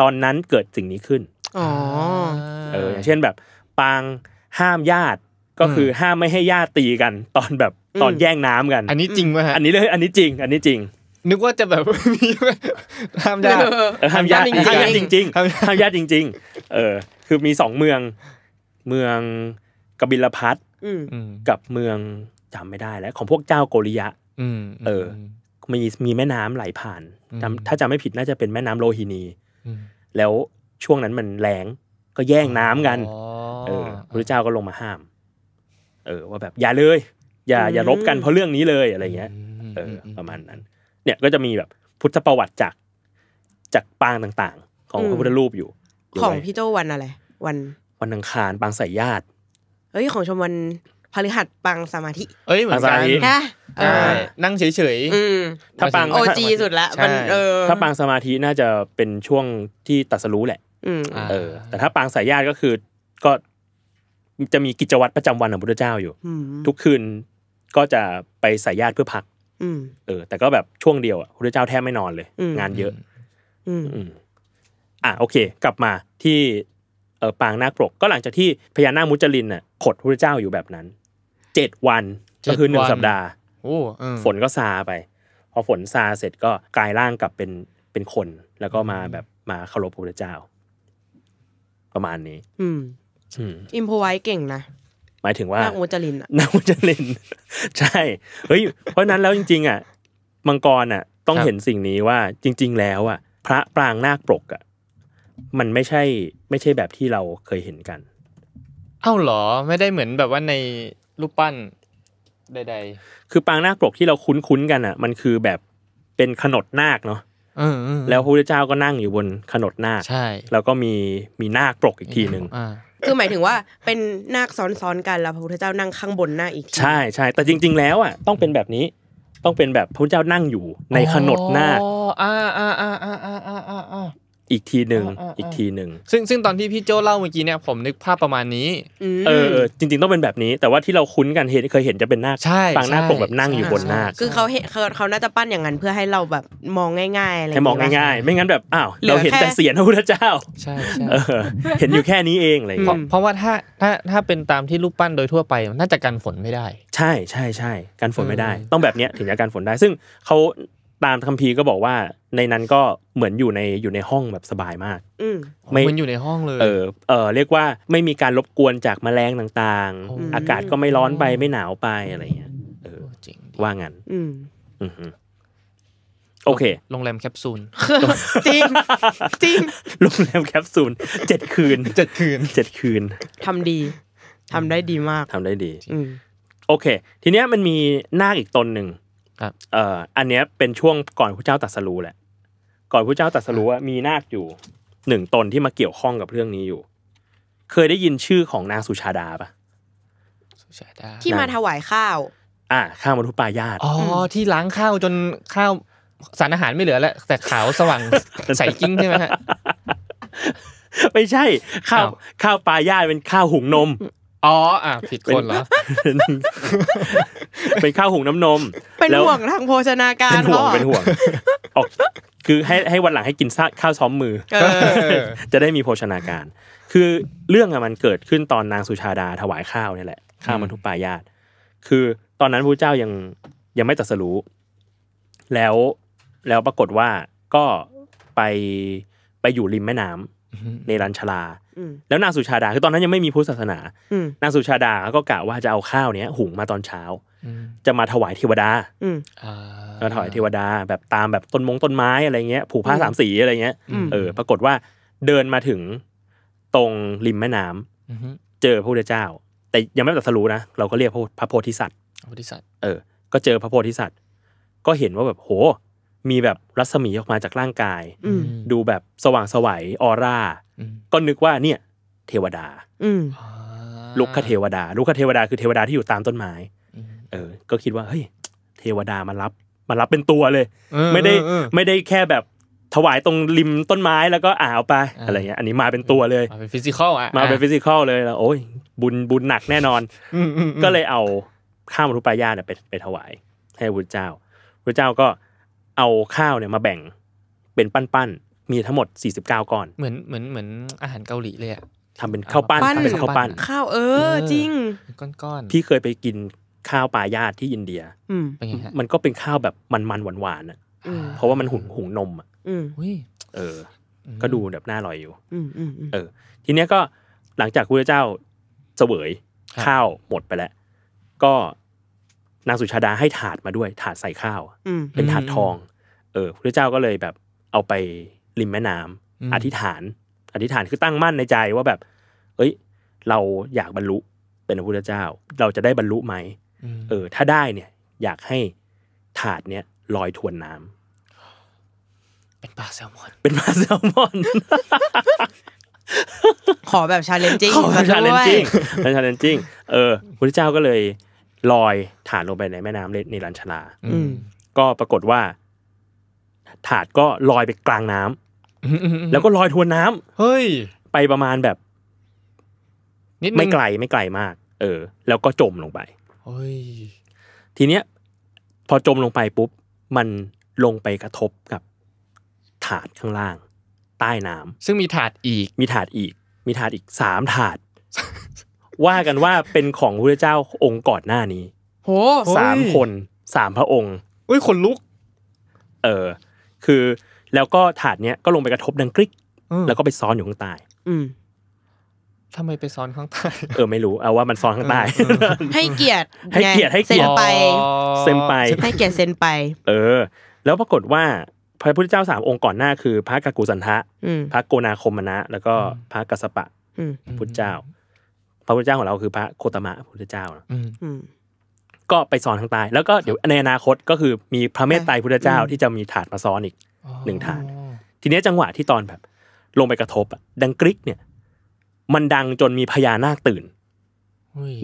ตอนนั้นเกิดสิ่งนี้ขึ้น อ๋อ เอออย่างเช่นแบบ ปางห้ามญาติก็คือห้ามไม่ให้ญาติตีกัน ตอนแบบตอนแย่งน้ำกัน อันนี้จริงไหมฮะ อันนี้เลย อันนี้จริง อันนี้จริง นึกว่าจะแบบมีห้ามญาติ ห้ามญาติห้ามญาติจริงๆห้ามญาติจริง ๆ เออ คือมีสองเมือง เมืองกบิลพัทกับเมืองจำไม่ได้แล้วของพวกเจ้าโกริยะเออมีมีแม่น้ำไหลผ่าน ถ้าจำไม่ผิดน่าจะเป็นแม่น้ำโลหินี แล้วช่วงนั้นมันแรงก็แย่งน้ำกันเออพระเจ้าก็ลงมาห้าม เออว่าแบบ อย่าเลย อย่าอย่ารบกันเพราะเรื่องนี้เลยอะไรเงี้ย เออ ประมาณนั้น เนี่ยก็จะมีแบบพุทธประวัติจากจากปางต่างๆ ของพระพุทธรูปอยู่ ของพี่โจวันอะไร วันวันอังคาร ปางสายญาติเอ้ยของชมวันพฤหัสปังสมาธิ เอ้ย เหมือนกันนะนั่งเฉยๆถ้าปังโอจีสุดละมันเออถ้าปังสมาธิน่าจะเป็นช่วงที่ตัดสรู้แหละเออ แต่ถ้าปังสายญาติก็คือก็ จะมีกิจวัตรประจำวันของพุทธเจ้าอยู่ ทุกคืน ก็จะไปสายญาติเพื่อพักเออแต่ก็แบบช่วงเดียวอ่ะพุทธเจ้าแทบไม่นอนเลย งานเยอะอ่ะโอเค กลับมาที่ปางนาคปลกก็หลังจากที่พญานาคมุจลินน่ะขดพระเจ้าอยู่แบบนั้นเจ็ดวันก็คือหนึ่งสัปดาห์ฝนก็ซาไป พอฝนซาเสร็จก็กลายร่างกลับเป็นเป็นคน แล้วก็มาแบบมาเคารพพระเจ้า ประมาณนี้ อืมอิมพไว้เก่งนะหมายถึงว่านาคมุจลินนาคมุจลิน ใช่เฮ้ยเพราะนั้นแล้วจริง ๆ อ่ะมังกรอ่ะ ต้องเห็นสิ่งนี้ว่า จริง ๆ แล้วอ่ะพระปรางนาคปลกอ่ะมันไม่ใช่ไม่ใช่แบบที่เราเคยเห็นกัน เอ้าหรอไม่ได้เหมือนแบบว่าในรูปปั้นใดๆ คือปางนาคปลกที่เราคุ้นๆกันอ่ะ มันคือแบบเป็นขนดนาคเนาะแล้วพระพุทธเจ้าก็นั่งอยู่บนขนดนาคใช่ แล้วก็มีมีนาคปลกอีกทีหนึ่งคือหมายถึงว่าเป็นนาคซ้อนๆกันแล้วพระพุทธเจ้านั่งข้างบนนาคอีกใช่ใช่แต่จริงๆแล้วอ่ะ ต้องเป็นแบบนี้ต้องเป็นแบบพระพุทธเจ้านั่งอยู่ในขนดนาคอ่าอ่าอ่าอ่าอ่าอ่าอีกทีหนึ่งอีกทีหนึ่งซึ่งซึ่งตอนที่พี่โจเล่าเมื่อกี้เนี่ยผมนึกภาพประมาณนี้เออ จริง ๆต้องเป็นแบบนี้ แต่ว่าที่เราคุ้นกันเห็นเคยเห็นจะเป็นหน้าปางหน้าปกแบบนั่งอยู่บนหน้า คือเขาเห็นเขาน่าจะปั้นอย่างนั้นเพื่อให้เราแบบมองง่ายๆอะไรให้มองง่ายๆไม่งั้นแบบอ้าว เราเห็นแต่เสียงพระพุทธเจ้า ใช่เห็นอยู่แค่นี้เองอะไรเพราะว่าถ้าถ้าถ้าเป็นตามที่รูปปั้นโดยทั่วไป น่าจะกันฝนไม่ได้ ใช่ใช่ใช่กันฝนไม่ได้ ต้องแบบเนี้ยถึงจะกันฝนได้ ซึ่งเขาตามคัมภีร์ก็บอกว่า ในนั้นก็เหมือนอยู่ในอยู่ในห้องแบบสบายมากไม่มันอยู่ในห้องเลย เออเออเรียกว่าไม่มีการรบกวนจากแมลงต่างๆ อากาศก็ไม่ร้อนไปไม่หนาวไปอะไรเงี้ยเออ จริง ว่างั้นอืมโอเคโรงแรมแคปซูลจริงจริงโรงแรมแคปซูลเจ็ดคืนเจ็ดคืนเจ็ดคืน ทำดี ทำได้ดีมากทำได้ดีโอเค ทีเนี้ยมันมีนาคอีกตนหนึ่งเอ่ออันนี้เป็นช่วงก่อนพระเจ้าตัดสรูแหละ ก่อนพระเจ้าตัดสรูามีนาคอยู่หนึ่งตนที่มาเกี่ยวข้องกับเรื่องนี้อยู่ เคยได้ยินชื่อของนางสุชาดาปะสุชาดา ที่มาถวายข้าว อ่าข้าวมรุปลายาตอ๋อที่ล้างข้าวจนข้าว สารอาหารไม่เหลือแล้วแต่ขาวสว่างใสกิ้งใช่ไหมฮะไม่ใช่ ข้าวข้าวปลายาตเป็นข้าวหุงนมอ๋ออ่ะผิดคนเหรอเป็นข้าวหุงน้ำนม เป็นห่วงทางโภชนาการเป็นห่วงเป็นห่วงออกคือให้ให้วันหลังให้กินซข้าวซ้อมมือจะได้มีโภชนาการ คือเรื่องมันเกิดขึ้นตอนนางสุชาดาถวายข้าวนี่แหละ ข้าวมันทุปายาตคือตอนนั้นพระเจ้ายังยังไม่ตัดสรู้ แล้วแล้วปรากฏว่าก็ไปไปอยู่ริมแม่น้ำในรันชลาแล้วนางสุชาดาคือตอนนั้นยังไม่มีพุทธศาสนานางสุชาดาก็กะว่าจะเอาข้าวเนี้ยหุงมาตอนเช้าจะมาถวายเทวดา้วถวายเทวดาแบบตามแบบต้นมงต้นไม้อะไรเงี้ย ผูกผ้าสามสีอะไรเงี้ยเออ ปรากฏว่าเดินมาถึงตรงริมแม่น้ำเจอพระพุทธเจ้า แต่ยังไม่ตัดสรู้นะเราก็เรียกพระโพธิสัตว์พระโพธิสัตว์เออก็เจอพระโพธิสัตว์ ก็เห็นว่าแบบโหมีแบบรัศมีออกมาจากร่างกายดูแบบสว่างสวัยออร่าก็นึกว่าเนี่ย เทวดาลุกขเทวดา ลุกขเทวดาคือเทวดาที่อยู่ตามต้นไม้เออก็คิดว่าเฮ้ยเทวดามารับมารับเป็นตัวเลยไม่ได้ไม่ได้แค่แบบถวายตรงริมต้นไม้แล้วก็อ่าวไปอะไรเงี้ยอันนี้มาเป็นตัวเลยมาเป็นฟิสิกอลอ่ะมาเป็นฟิสิกอลเลยแล้วโอ้ยบุญบุญหนักแน่นอนก็เลยเอาข้ามรุปายาเนี่ยไปไปถวายให้พระเจ้าพระเจ้าก็เอาข้าวเนี่ยมาแบ่งเป็นปั้นๆ มีทั้งหมด49ก้อน เหมือนเหมือนเหมือนอาหารเกาหลีเลยอะทำเป็นข้าวปั้นทำเป็นข้าวปั้น ข้าว เออ จริง ก้อนๆ พี่เคยไปกินข้าวปลาญาติที่อินเดีย อืมมันก็เป็นข้าวแบบมันๆหวานๆอ่ะเพราะว่ามันหุงหุงนมอ่ะเออ ก็ดูแบบน่าอร่อยอยู่เออทีเนี้ยก็หลังจากพระเจ้าเสวยข้าวหมดไปแล้วก็นางสุชาดาให้ถาดมาด้วย ถาดใส่ข้าวเป็นถาดทองเออพระเจ้าก็เลยแบบเอาไปริมแม่น้ำ อธิษฐาน อธิษฐานคือตั้งมั่นในใจว่าแบบเอ้ย เราอยากบรรลุเป็นพระพุทธเจ้า เราจะได้บรรลุไหมเออ ถ้าได้เนี่ย อยากให้ถาดเนี่ยลอยทวนน้ำ เป็นปลาแซลมอนเป็นปลาแซลมอนขอแบบชาเลนจิ้งขอแบบชาเลนจิ้งเป็นชาเลนจิ้งเออพระเจ้าก็เลยลอยถาดลงไปในแม่น้ำเนรันชลาก็ปรากฏว่าถาดก็ลอยไปกลางน้ำแล้วก็ลอยทวนน้ำ เฮ้ย ไปประมาณแบบนิดไม่ไกลไม่ไกลมาก เออ แล้วก็จมลงไปเฮ้ย ทีเนี้ย พอจมลงไปปุ๊บ มันลงไปกระทบกับ ถาดข้างล่าง ใต้น้ำ ซึ่งมีถาดอีก มีถาดอีก มีถาดอีกสามถาด ว่ากันว่าเป็นของพระเจ้าองค์ก่อนหน้านี้ โหสามคน สามพระองค์อุ้ยคนลุก เออคือ แล้วก็ถาดเนี้ยก็ลงไปกระทบดังกริ๊กแล้วก็ไปซ้อนอยู่ข้างใต้ทำไมไปซ้อนข้างใต้ เออ ไม่รู้ เอาว่ามันซ้อนข้างใต้ ให้เกียรติ ให้เกียรติให้เกียรติไปเซนไปให้เกียรติเซนไป เออ แล้วปรากฏว่าพระพุทธเจ้าสามองค์ก่อนหน้าคือ พระกักุสันทะพระโกนาคมนะแล้วก็พระกัสปะพุทธเจ้าพระพุทธเจ้าของเราคือพระโคตมะพุทธเจ้าก็ไปสอนทางใต้แล้วก็เดี๋ยวในอนาคตก็คือมีพระเมตไตรพุทธเจ้าที่จะมีถาดมาซ้อนอีกหนึ่งถาดทีนี้จังหวะที่ตอนแบบ ลงไปกระทบดังกริกเนี่ย มันดังจนมีพญานาคตื่น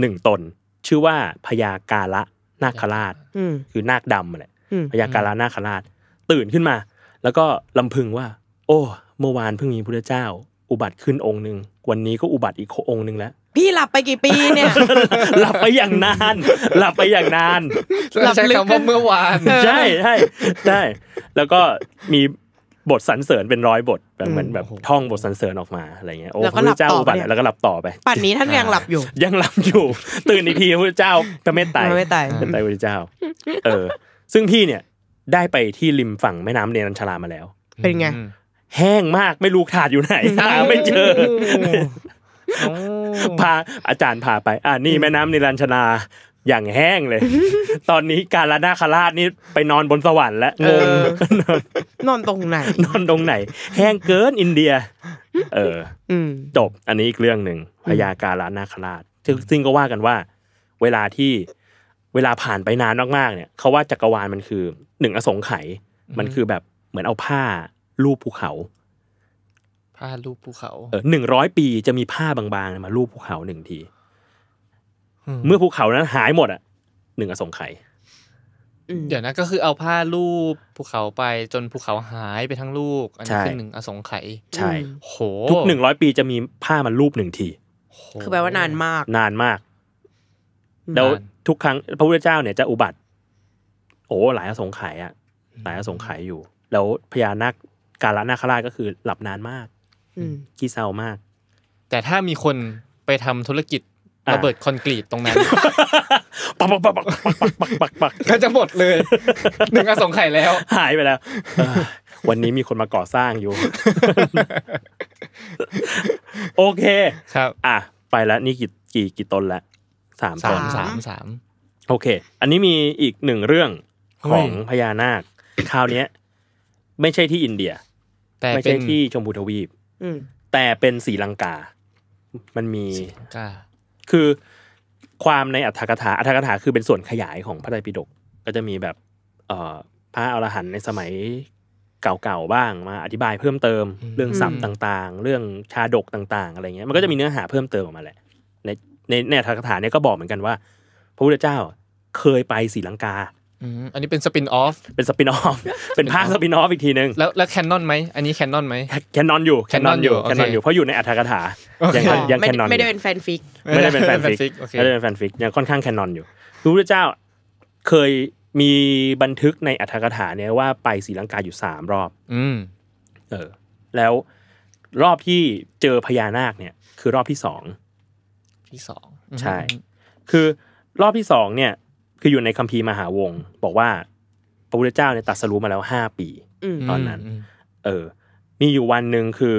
หนึ่งตน ชื่อว่าพญากาละนาคราชคือนาคดำแหละพญากาละนาคราช ตื่นขึ้นมา แล้วก็ลำพึงว่า โอ้เมื่อวานเพิ่งมีพุทธเจ้า อุบัติขึ้นองค์หนึ่งวันนี้ก็อุบัติอีกองค์หนึ่งแล้วพี่หลับไปกี่ปีเนี่ย หลับไปอย่างนาน หลับไปอย่างนานหลับลึกเมื่อวานใช่ใช่ใช่แล้วก็มีบทสรรเสริญเป็นร้อยบทแบบเหมือนแบบท่องบทสรรเสริญออกมาอะไรเงี้ยโอ้พระเจ้าอุบัติแล้วก็หลับต่อไปปัจนนี้ท่านยังหลับอยู่ ยังหลับอยู่ ตื่นอีกทีพระเจ้าจะไมตไต่ตาะเมตไตยพระเจ้า เออซึ่งพี่เนี่ยได้ไปที่ริมฝั่งแม่น้ำเนรัญชลามาแล้ว เป็นไงแห้งมากไม่รู้ขาดอยู่ไหนหาไม่เจอพาอาจารย์พาไป อ่านี่แม่น้ำนิรันชนาอย่างแห้งเลย ตอนนี้การละนาคาราชนี่ไปนอนบนสวรรค์แล้วงงนอนตรงไหน นอนตรงไหน แห้งเกินอินเดีย เออจบ อันนี้อีกเรื่องหนึ่งพญาการละนาคาราชซึ่งก็ว่ากันว่า เวลาที่เวลาผ่านไปนานมากๆ เนี่ย เขาว่าจักรวาลมันคือหนึ่งอสงไขยมันคือแบบเหมือนเอาผ้าลูบภูเขาผ้ารูปภูเขา เออหนึ่งร้อยปีจะมีผ้าบางๆมารูปภูเขาหนึ่งที เมื่อภูเขานั้นหายหมด อ่ะหนึ่งอสงไขยเดี๋ยวนะก็คือเอาผ้ารูปภูเขาไปจนภูเขาหายไปทั้งลูกอันนี้คือหนึ่งอสงไขยใช่ โหทุกหนึ่งร้อยปีจะมีผ้ามารูปหนึ่งที คือแปลว่านานมาก นานมาก แล้วทุกครั้งพระพุทธเจ้าเนี่ยจะอุบัติ โอ้ หลายอสงไขยอ่ะหลายอสงไขยอยู่ แล้วพญานาคการละนาคราชก็คือหลับนานมากขี้เศร้ามาก แต่ถ้ามีคนไปทำธุรกิจระเบิดคอนกรีตตรงนั้นปักปักปักปักปักปักปักปักก็จะหมดเลยหนึ่งอสองไข่แล้ว หายไปแล้ว วันนี้มีคนมาก่อสร้างอยู่ โอเคครับ อ่ะไปแล้วนี่กี่กี่กี่ตนละสามตนสามสามโอเค อันนี้มีอีกหนึ่งเรื่องของพญานาคคราวนี้ไม่ใช่ที่อินเดีย แต่ไม่ใช่ที่ชมพูทวีปแต่เป็นสีลังกา มันมีคือความในอัธกถาอัธกถาคือเป็นส่วนขยายของพระไตรปิฎก ก็จะมีแบบอพระอรหันต์ในสมัยเก่าๆบ้างมาอธิบายเพิ่มเติม เรื่องซัำต่างๆ เรื่องชาดกต่างๆอะไรเงี้ย มันก็จะมีเนื้อหาเพิ่มเติมออกมาแหละ ในในในอัธกถาเนี่ยก็บอกเหมือนกันว่า พระพุทธเจ้าเคยไปศรีลังกาอันนี้เป็นสปินออฟ เป็นสปินออฟ เป็นภาคสปินออฟอีกทีนึง แล้วแล้วแคนนอนไหมอันนี้แคนนอนไหมแคนนอนอยู่แคนนอนอยู่แคนนอนอยู่ เพราะอยู่ในอัธกถายังยังแคนนอนไม่ได้เป็นแฟนฟิกไม่ได้เป็นแฟนฟิกไม่ได้เป็นแฟนฟิกยังค่อนข้างแคนนอนอยู่ รู้พุทเจ้าเคยมีบันทึกในอัธกถาเนี่ยว่าไปศรีลังกาอยู่สามรอบ อืมเออ แล้วรอบที่เจอพญานาคเนี่ยคือรอบที่สองที่สองใช่ คือรอบที่สองเนี่ยคืออยู่ในคัมภีร์มหาวงบอกว่า พระพุทธเจ้าเนี่ยตัดสรู้มาแล้วห้าปีตอนนั้น เออ มีอยู่วันหนึ่งคือ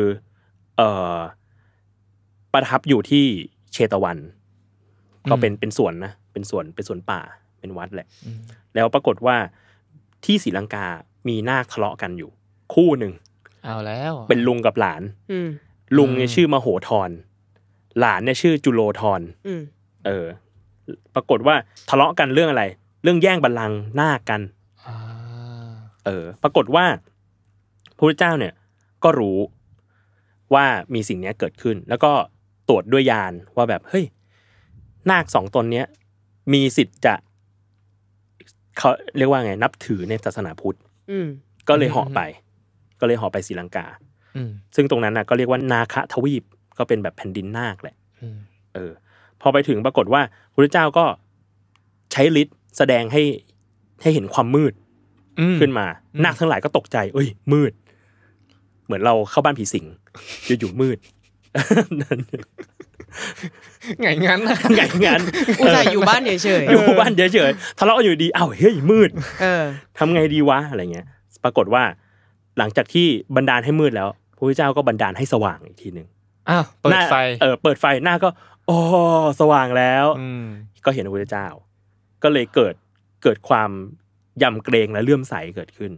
เออประทับอยู่ที่เชตวัน ก็เป็นเป็นสวนนะเป็นสวนเป็นสวนป่าเป็นวัดแหละแล้วปรากฏว่าที่ศรีลังกา มีนาคทะเลาะกันอยู่ คู่หนึ่งเอาแล้ว เป็นลุงกับหลานลุงเนี่ยชื่อมโหธรหลานเนี่ยชื่อ จุโลธรเออปรากฏว่าทะเลาะกันเรื่องอะไร เรื่องแย่งบัลลังก์หน้ากันเออ ปรากฏว่าพระเจ้าเนี่ย ก็รู้ว่ามีสิ่งนี้เกิดขึ้น แล้วก็ตรวจด้วยยานว่าแบบเฮ้ยนาคสองตนเนี้ยมีสิทธิ์จะเขาเรียกว่าไงนับถือในศาสนาพุทธก็เลยเหาะไป ก็เลยเหาะไปศรีลังกาซึ่งตรงนั้นนะก็เรียกว่านาคทวีป ก็เป็นแบบแผ่นดินนาคแหละเออพอไปถึงปรากฏว่าพระเจ้าก็ใช้ฤทธิ์แสดงให้ให้เห็นความมืดขึ้นมานาคทั้งหลายก็ตกใจ เอ้ย มืด เหมือนเราเข้าบ้านผีสิงจะอยู่มืดไงงั้นไงงั้น อุตส่าห์อยู่บ้านเฉยๆอยู่บ้านเฉยๆทะเลาะอยู่ดีอ้าวเฮ้ยมืดเออทำไงดีวะอะไรเงี้ย ปรากฏว่า หลังจากที่บันดาลให้มืดแล้วพระพุทธเจ้าก็บันดาลให้สว่างอีกทีหนึ่งอ้าวเปิดไฟ เออเปิดไฟหน้าก็โอ้สว่างแล้วก็เห็นพระพุทธเจ้า ก็เลยเกิดเกิดความ ยำเกรงและเลื่อมใสเกิดขึ้น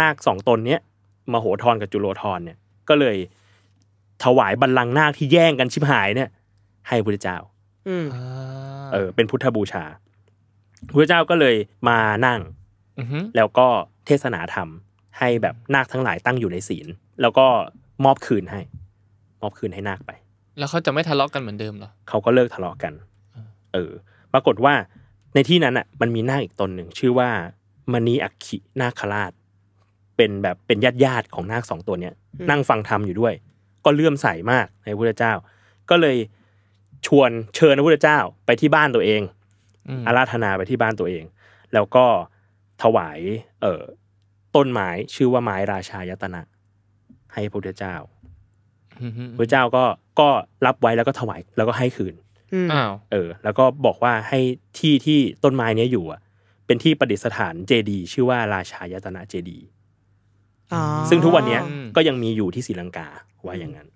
นาคสองตนเนี้ยมโหธรกับจุโลธรเนี่ยก็เลยถวายบัลลังก์นาคที่แย่งกันชิบหายเนี่ย ให้พระเจ้าเออ เป็นพุทธบูชาพระเจ้าก็เลยมานั่งแล้วก็เทศนาธรรม ให้แบบนาคทั้งหลายตั้งอยู่ในศีล แล้วก็มอบคืนให้ มอบคืนให้นาคไปแล้วเขาจะไม่ทะเลาะกันเหมือนเดิมเหรอเขาก็เลิกทะเลาะกัน เออ ปรากฏว่า ในที่นั้นอ่ะ มันมีนาคอีกตนหนึ่งชื่อว่า มณีอักขินาคราช เป็นแบบเป็นญาติญาติของนาคสองตัวเนี้ย นั่งฟังธรรมอยู่ด้วย ก็เลื่อมใสมากในพระเจ้า ก็เลยชวนเชิญพระพุทธเจ้า ไปที่บ้านตัวเอง อาราธนาไปที่บ้านตัวเอง แล้วก็ถวายเอ่อต้นไม้ชื่อว่าไม้ราชายตนะ ให้พระพุทธเจ้าพระเจ้าก็ก็รับไว้แล้วก็ถวายแล้วก็ให้คืนอ้าวเออ แล้วก็บอกว่าให้ที่ที่ต้นไม้เนี้ยอยู่อ่ะ เป็นที่ประดิษฐานเจดีชื่อว่าราชายตนะเจดีซึ่งทุกวันเนี้ยก็ยังมีอยู่ที่ศรีลังกาว่าอย่างนั้น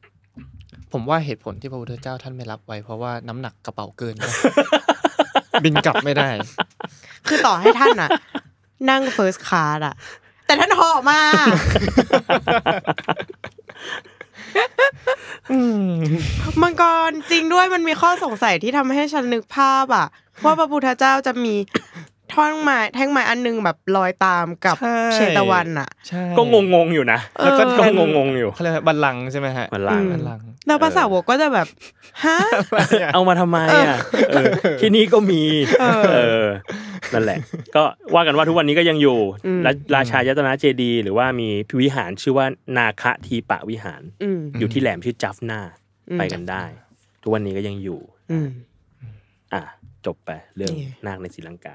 ผมว่าเหตุผลที่พระพุทธเจ้าท่านไม่รับไว้เพราะว่าน้ำหนักกระเป๋าเกิน บินกลับไม่ได้ คือต่อให้ท่านอ่ะนั่งเฟิร์สคลาสอ่ะ แต่ท่านหอบมากมังกรจริงด้วยมันมีข้อสงสัยที่ทำให้ฉันนึกภาพอ่ะ ว่าพระพุทธเจ้าจะมีท่อนไม้แท่งไม้อันนึงแบบลอยตามกับเชตวันอ่ะก็งงงอยู่นะแล้วก็ก็งงงอยู่เขาเรียกบัลลังใช่ไหมฮะบัลลังบัลลังแล้วภาษาวกก็จะแบบฮะเอามาทำไมอ่ะที่นี่ก็มี เออนั่นแหละ ก็ว่ากันว่าทุกวันนี้ก็ยังอยู่ราชายตนาเจดี หรือว่ามีวิหารชื่อว่านาคทีปะวิหารอยู่ที่แหลมชื่อจัฟนาไปกันได้ ทุกวันนี้ก็ยังอยู่อ่าจบไปเรื่องนาคในศรีลังกา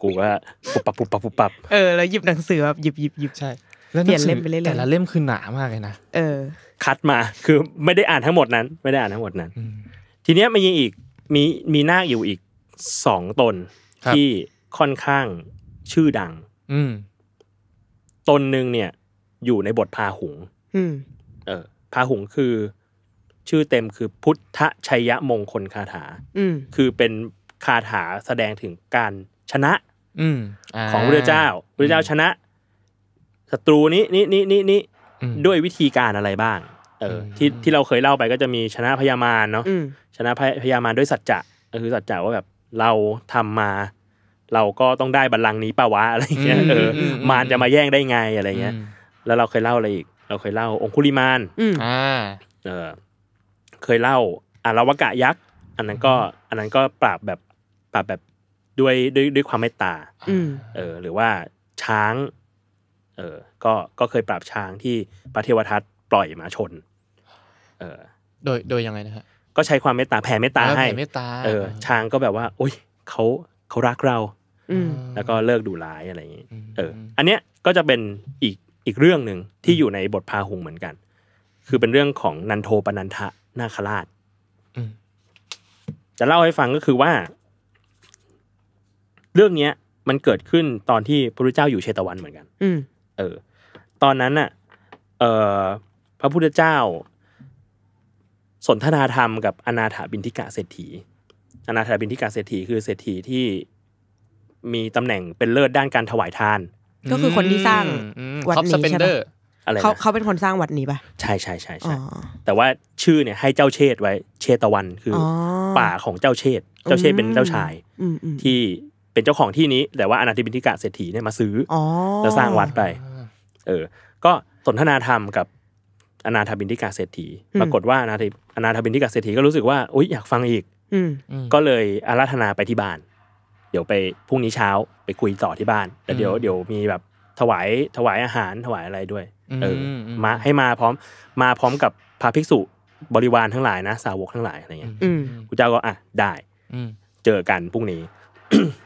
กูว่าปุบปับปุบปับปุบปับเออแล้วหยิบหนังสือแบบหยิบหยิบหยิบใช่แล้วเปลี่ยนเล่มไปเรื่อยแต่ละเล่มคือหนามากเลยนะ เออ คัดมาคือไม่ได้อ่านทั้งหมดนั้น ไม่ได้อ่านทั้งหมดนั้นทีเนี้ยมีอีกมีมีนาคอยู่อีกสองตน ที่ค่อนข้างชื่อดัง อืตนหนึ่งเนี่ย อยู่ในบทพาหุงเออ พาหุงคือชื่อเต็มคือพุทธชัยมงคลคาถาคือเป็นคาถาแสดงถึงการชนะของพระเจ้าพระเจ้าชนะศัตรูนี้นี้นี้นี้นี้ด้วยวิธีการอะไรบ้างเออที่ที่เราเคยเล่าไปก็จะมีชนะพญามารเนาะชนะพญามารด้วยสัจจะก็คือสัจจะว่าแบบ เราทำมา เราก็ต้องได้บัลลังก์นี้ป่าวะอะไรเงี้ยเออ มารจะมาแย่งได้ไงอะไรเงี้ย แล้วเราเคยเล่าอะไรอีก เราเคยเล่าองคุลิมานอ่าเออเคยเล่าอารวกะยักษ์อันนั้นก็อันนั้นก็ปราบแบบปราบแบบด้วยด้วยด้วยความเมตตาเออ หรือว่าช้าง เออ ก็ก็เคยปราบช้างที่พระเทวทัตปล่อยมาชน เออ โดยโดยยังไงนะฮะก็ใช้ความเมตตาแผ่เมตตาให้เมตตา เออ ช้างก็แบบว่าโอ้ยเขาเขารักเราแล้วก็เลิกดูร้ายอะไรอย่างงี้ เออ อันเนี้ยก็จะเป็นอีกอีกเรื่องหนึ่งที่อยู่ในบทพาหุงเหมือนกัน คือเป็นเรื่องของนันโทปนันทะนาคราชจะเล่าให้ฟังก็คือว่า เรื่องเนี้ย มันเกิดขึ้นตอนที่พระพุทธเจ้าอยู่เชตวันเหมือนกัน อืเออ ตอนนั้นน่ะเออพระพุทธเจ้า สนทนาธรรม กับอนาถาบินทิกะเศรษฐี อนาถาบินทิกะเศรษฐีคือเศรษฐีที่มีตำแหน่งเป็นเลิศด้านการถวายทาน ก็คือคนที่สร้างวัดนี้ใช่ไหมอะไรเขาเขาเป็นคนสร้างวัดนี้ปะใช่ใช่ใช่ใช่แต่ว่าชื่อเนี่ยให้เจ้าเชษไว้ เชตวันคือป่าของเจ้าเชษเจ้าเชษเป็นเจ้าชายที่เป็นเจ้าของที่นี้ แต่ว่าอนาธิบินทิกะเศรษฐีเนี่ยมาซื้อแล้วสร้างวัดไป เออก็สนทนาธรรมกับ อนาธบินทิกาเศรษฐีปรากฏว่าอนาิอนาธบินทิกาเศรษฐีก็รู้สึกว่า อุ๊ยอยากฟังอีกก็เลยอาราธนาไปที่บ้าน เดี๋ยวไปพรุ่งนี้เช้าไปคุยต่อที่บ้าน แต่เดี๋ยวเดี๋ยวมีแบบถวายถวายอาหารถวายอะไรด้วยเออมาให้มาพร้อม มาพร้อมกับ พระภิกษุบริวารทั้งหลายนะ สาวกทั้งหลายอะไรเงี้ยกูเจ้าก็อ่ะได้เจอกันพรุ่งนี้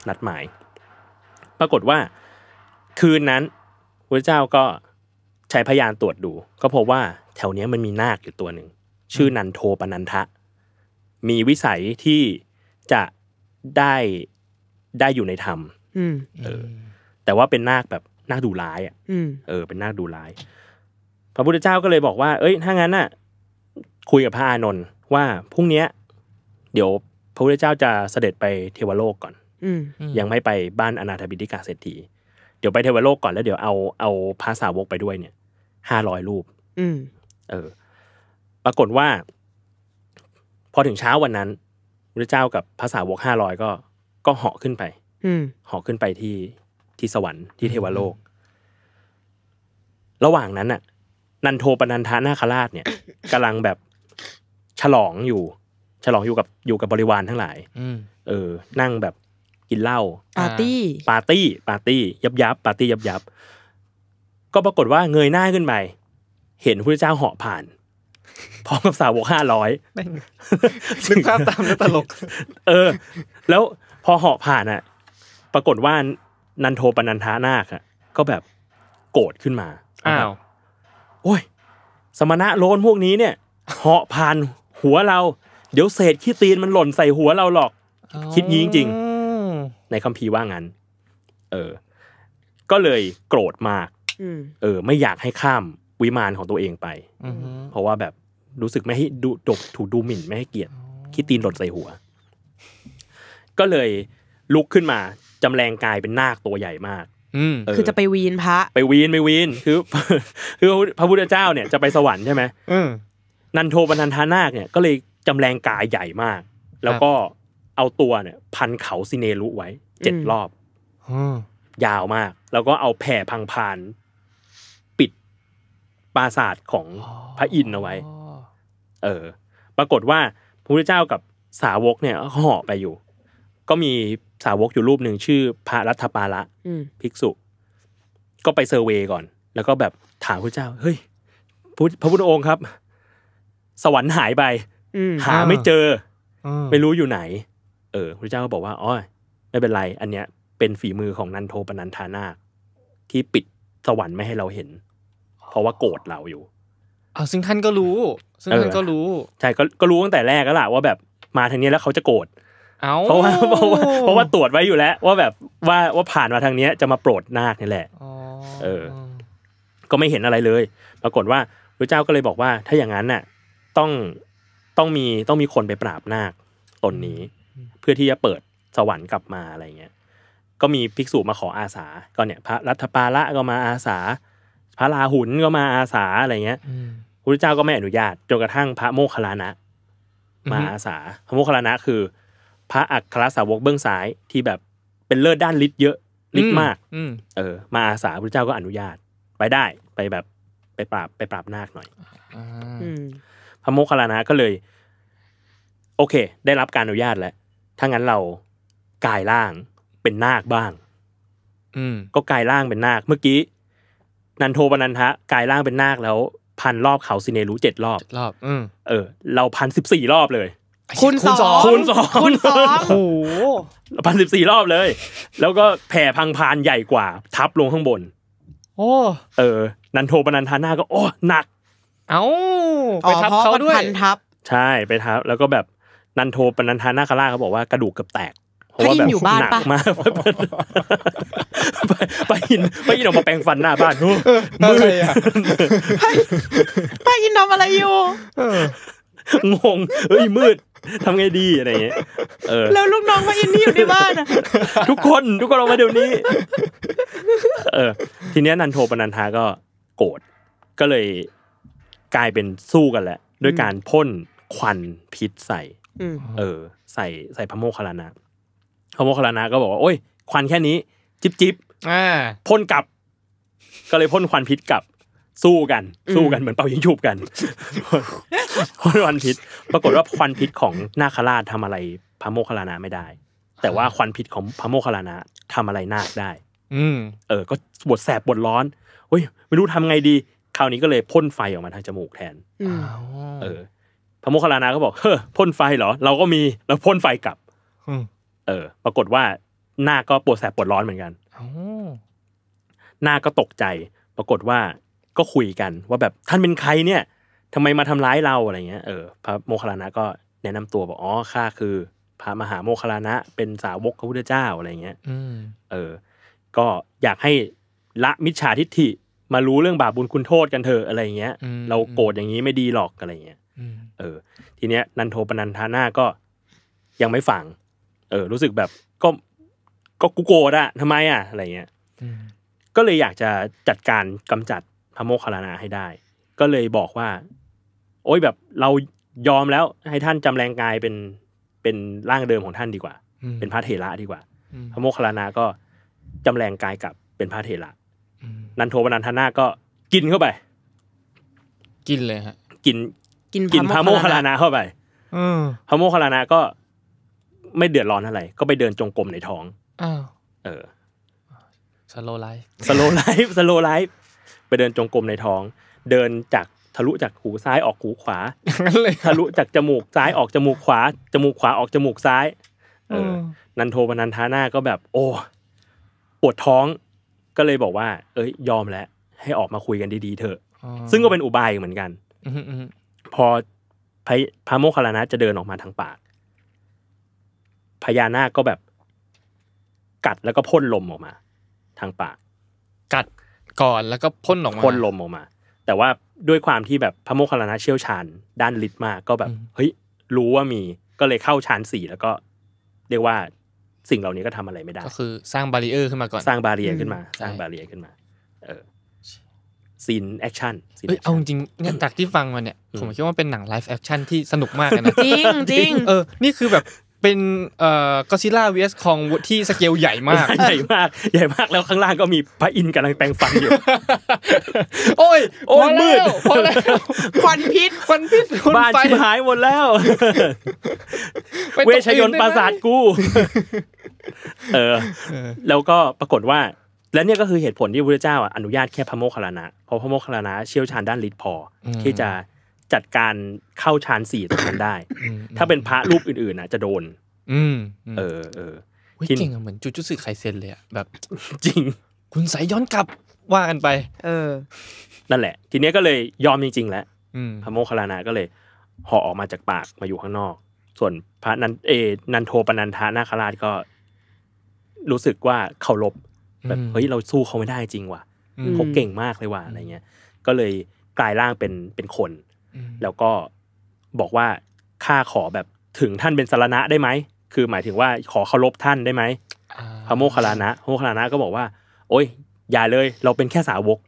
นัดหมายปรากฏว่าคืนนั้นพระเจ้าก็ใช้พยานตรวจดู ก็พบว่า แถวเนี้ยมันมีนาคอยู่ตัวหนึ่ง ชื่อนันโทปนันทะ มีวิสัยที่จะได้ได้อยู่ในธรรมแต่ว่าเป็นนาคแบบน่าดูร้ายอ่ะเออ เป็นน่าดูร้าย พระพุทธเจ้าก็เลยบอกว่า เอ้ย ถ้างั้นน่ะ คุยกับพระอานนท์ว่าพรุ่งเนี้ย เดี๋ยวพระพุทธเจ้าจะเสด็จไปเทวโลกก่อน อืยังไม่ไปบ้านอนาถบิดิกาเศรษฐี เดี๋ยวไปเทวโลกก่อนแล้วเดี๋ยวเอาเอาพระสาวกไปด้วย เนี่ย ห้าร้อยรูปเออ ปรากฏว่า พอถึงเช้าวันนั้นพระเจ้ากับพระสาวกห้าร้อยก็ ก็เหาะขึ้นไป อืเหาะขึ้นไปที่ที่สวรรค์ที่เทวโลกระหว่างนั้นน่ะ นันโทปนันทานาคราชเนี่ย กำลังแบบฉลองอยู่ ฉลองอยู่กับอยู่กับบริวารทั้งหลายเออ นั่งแบบกินเหล้าปาร์ตี้ ปาร์ตี้ ปาร์ตี้ ยับยับปาร์ตี้ยับยับ ก็ปรากฏว่าเงยหน้าขึ้นไปเห็นพระเจ้าเหาะผ่านพร้อมกับสาวกห้าร้อยนึกภาพตามแล้วตลก เออ แล้วพอเหาะผ่านอ่ะปรากฏว่านันโทปนันทานาคอ่ะ ก็แบบโกรธขึ้นมาอ้าว โอ้ย สมณะโลนพวกนี้เนี่ยเหาะผ่านหัวเรา เดี๋ยวเศษขี้ตีนมันหล่นใส่หัวเราหรอก คิดยิงจริงในคัมภีร์ว่างั้น เออ ก็เลยโกรธมากเออ ไม่อยากให้ข้ามวิมานของตัวเองไป เพราะว่าแบบรู้สึกไม่ให้ดูดกถูดูหมิ่นไม่ให้เกียรติ ขี้ตีนหล่นใส่หัว ก็เลย ลุกขึ้นมา จำแรงกายเป็นนาคตัวใหญ่มากคือจะไปวีนพระ ไปวีนไปวีนคือคือพระพุทธเจ้าเนี่ยจะไปสวรรค์ใช่ไหมนันโทปนันทานาคเนี่ยก็เลยจำแรงกายใหญ่มาก แล้วก็เอาตัวเนี่ย พันเขาซิเนรุไว้เจ็ดรอบยาวมาก แล้วก็เอาแผ่พังพานปิดปราศาสร์ของพระอินทร์เอาไว้เออ ปรากฏว่าพระพุทธเจ้ากับสาวกเนี่ยห่อไปอยู่ก็มีสาวกอยู่รูปหนึ่งชื่อพระรัฐปาละภิกษุ ก็ไปเซอร์เวยก่อน แล้วก็แบบถามพระเจ้า เฮ้ยพระพุทธองค์ครับ สวรรค์หายไปหาไม่เจอไม่รู้อยู่ไหน เออพระเจ้าก็บอกว่าอ๋อไม่เป็นไรอันเนี้ยเป็นฝีมือของนันโทปนันทานาที่ปิดสวรรค์ไม่ให้เราเห็น เพราะว่าโกรธเราอยู่เอาซึ่งท่านก็รู้ซึ่งท่านก็รู้ใช่ก็ก็รู้ตั้งแต่แรกแล้วล่ะว่าแบบมาทางนี้แล้วเขาจะโกรธเพราะว่าเพราะว่าเพราะว่าตรวจไว้อยู่แล้วว่าแบบว่าว่าผ่านมาทางเนี้ยจะมาโปรดนาคนี่แหละเออ ก็ไม่เห็นอะไรเลย ปรากฏว่าพระเจ้าก็เลยบอกว่าถ้าอย่างนั้นน่ะ ต้องต้องมีต้องมีคนไปปราบนาคตนนี้ เพื่อที่จะเปิดสวรรค์กลับมาอะไรเงี้ย ก็มีภิกษุมาขออาสาก็เนี่ย พระรัฐปาละก็มาอาสา พระลาหุนก็มาอาสาอะไรเงี้ยพระเจ้าก็ไม่อนุญาตจนกระทั่งพระโมคคัลลานะมาอาสาพระโมคคัลลานะคือพระอัครสาวกเบื้องซ้ายที่แบบเป็นเลิศด้านฤทธิ์เยอะฤทธิ์มากเออมาอาสาพระเจ้าก็อนุญาต ไปได้ ไปแบบ ไปปราบไปปราบนาคหน่อยพระโมคคัลลานะก็เลย โอเค ได้รับการอนุญาตแล้วถ้างั้นเรากายร่างเป็นนาคบ้าง อืก็กายร่างเป็นนาคเมื่อกี้ นันโทปนันทะ กายร่างเป็นนาคแล้ว พันรอบเขาสิเนรู้เจ็ดรอบรอบ อืเออเราพันสิบสี่รอบเลยคูณสองคูณสองคูณสองโอ้โหพันสิบสี่รอบเลย แล้วก็แผ่พังพานใหญ่กว่า ทับลงข้างบน โอ้ เออ นันโทปนันทาน่าก็โอ้หนัก เอ้าไปทับเขาด้วยใช่ไปทับแล้วก็แบบนันโทปนันทานาคาร่าเขาบอกว่ากระดูกเกือบแตกเพราะว่าแบบหนักมากไปยินไปยินออกมาแปลงฟันหน้าบ้านมือไปยินทำอะไรอยู่งงเฮ้ยมืด ทำไงดีอะไรเงี้ยเออแล้วลูกน้องมาอินนี่อยู่ในบ้านอะทุกคนทุกคนออกมาเดี๋ยวนี้ เออ ทีเนี้ยนันโทปนันทาก็โกรธก็เลยกลายเป็นสู้กันแหละ ด้วยการพ่นควันพิษใส่เออ ใส่ใส่พระโมคคัลลานะพระโมคคัลลานะก็บอกว่าโอ้ยควันแค่นี้ จิบจิบพ่นกลับ ก็เลยพ่นควันพิษกลับสู้กันสู้กันเหมือนเป่ายิงฉุบกันควันพิษปรากฏว่าควันพิษของนาคราชทำอะไร พระโมคคัลลานะไม่ได้ แต่ว่าควันพิษของพระโมคคัลลานะทำอะไรนาคได้ อืเออ ก็ปวดแสบปวดร้อนเฮ้ย ไม่รู้ทำไงดี คราวนี้ก็เลยพ่นไฟออกมาทางจมูกแทนเออ พระโมคคัลลานะก็บอกเฮ้พ่นไฟเหรอ เราก็มีเราพ่นไฟกลับเออ ปรากฏว่านาคก็ปวดแสบปวดร้อนเหมือนกันนาคก็ตกใจ ปรากฏว่าก็คุยกันว่าแบบท่านเป็นใครเนี่ย ทำไมมาทำร้ายเราอะไรเงี้ยเออพระโมคคัลลานะก็แนะนำตัวบอกอ๋อข้าคือ พระมหาโมคคัลลานะเป็นสาวกพระพุทธเจ้าอะไรเงี้ยเออ ก็อยากให้ ละมิจฉาทิฏฐิมารู้เรื่องบาปบุญคุณโทษกันเถอะอะไรเงี้ยเราโกรธอย่างนี้ไม่ดีหรอกอะไรเงี้ยเออ ทีเนี้ยนันโทปนันทาน่าก็ยังไม่ฟังเออรู้สึกแบบก็ก็กูโกรธอะทำไมอะอะไรเงี้ยก็เลยอยากจะจัดการกำจัดพระโมคคัลลานะให้ได้ ก็เลยบอกว่า โอ้ยแบบเรายอมแล้วให้ท่านจำแรงกายเป็นเป็นร่างเดิมของท่านดีกว่า เป็นพระเถระดีกว่าพระโมคคัลลานะก็จำแรงกายกลับเป็นพระเถระนันโทปนันทนา ก็กินเข้าไป กินเลยฮะกินกินกินพระโมคคัลลานะเข้าไปพระโมคคัลลานะก็ไม่เดือดร้อนอะไร ก็ไปเดินจงกรมในท้องอ้าวเออ สโลไลฟ์สโลไลฟ์สโลไลฟ์ไปเดินจงกรมในท้อง เดินจาก ทะลุจากหูซ้ายออกหูขวาทะลุจากจมูกซ้ายออกจมูกขวา จมูกขวาออกจมูกซ้ายเออนันโทันันทาหน้าก็แบบ โอ้ปวดท้อง ก็เลยบอกว่า เอ้ยยอมแล้ว ให้ออกมาคุยกันดีๆเถอะ ซึ่งก็เป็นอุบายเหมือนกัน พอพระโมคคัลลานะจะเดินออกมาทางปาก พญานาคก็แบบกัดแล้วก็พ่นลมออกมา ทางปากก่อนแล้วก็พ่นออกมาพ่นลมออกมา แต่ว่าด้วยความที่แบบพระโมคคัลลานะเชี่ยวชาญ ด้านฤทธิ์มากก็แบบ เฮ้ยรู้ว่ามี ก็เลยเข้าชานสี่แล้วก็เรียกว่าสิ่งเหล่านี้ก็ทำอะไรไม่ได้ก็คือสร้างบารีเออร์ขึ้นมาก่อนสร้างบารีเออร์ขึ้นมา สร้างบารีเออร์ขึ้นมา เออซีนแอคชั่นเอ้ยเอาจริงเนี่ยจากที่ฟังมาเนี่ยผมคิดว่าเป็นหนังไลฟ์แอคชั่นที่สนุกมากนะจริงจริง เออ นี่คือแบบเป็นเอ่อก็ซิล่าเวสของที่สเกลใหญ่มากใหญ่มาก ใหญ่มากแล้วข้างล่างก็มีพระอินทร์กำลังแปลงฟันอยู่ โอ้ย โอ้ยมืดพอแล้วควันพิษควันพิษบ้านชิบหายหมดแล้วเวชยนต์ปราสาทกูเออ แล้วก็ปรากฏว่า และเนี่ยก็คือเหตุผลที่พระเจ้าอนุญาตแค่พระโมคคัลลานะเพราะพระโมคคัลลานะเชี่ยวชาญด้านฤทธิ์พอที่จะจัดการเข้าฌานสี่ตรงนั้นได้ ถ้าเป็นพระรูปอื่นๆนะจะโดน อืม เออ เออจริงเหมือน จุจุสึไคเซนเลยอะแบบ จริง คุณสายย้อนกลับว่ากันไป เออ นั่นแหละ ทีเนี้ยก็เลยยอมจริง ๆแล้วพระโมคคัลลานะก็เลยห่อออกมาจากปากมาอยู่ข้างนอก ส่วนพระนันเอ นันโทปนันทานาคราชก็ รู้สึกว่าเขารบแบบเฮ้ยเราสู้เขาไม่ได้จริง ว่ะเขาเก่งมากเลยว่ะอะไรเงี้ย ก็เลยกลายร่างเป็นเป็นคนแล้วก็บอกว่าข้าขอแบบถึงท่านเป็นสารณะได้ไหมคือหมายถึงว่าขอเคารพท่านได้ไหมพระโมคคัลลานะโมคคัลลานะก็บอกว่า โอ้ย อย่าเลยเราเป็นแค่สาวก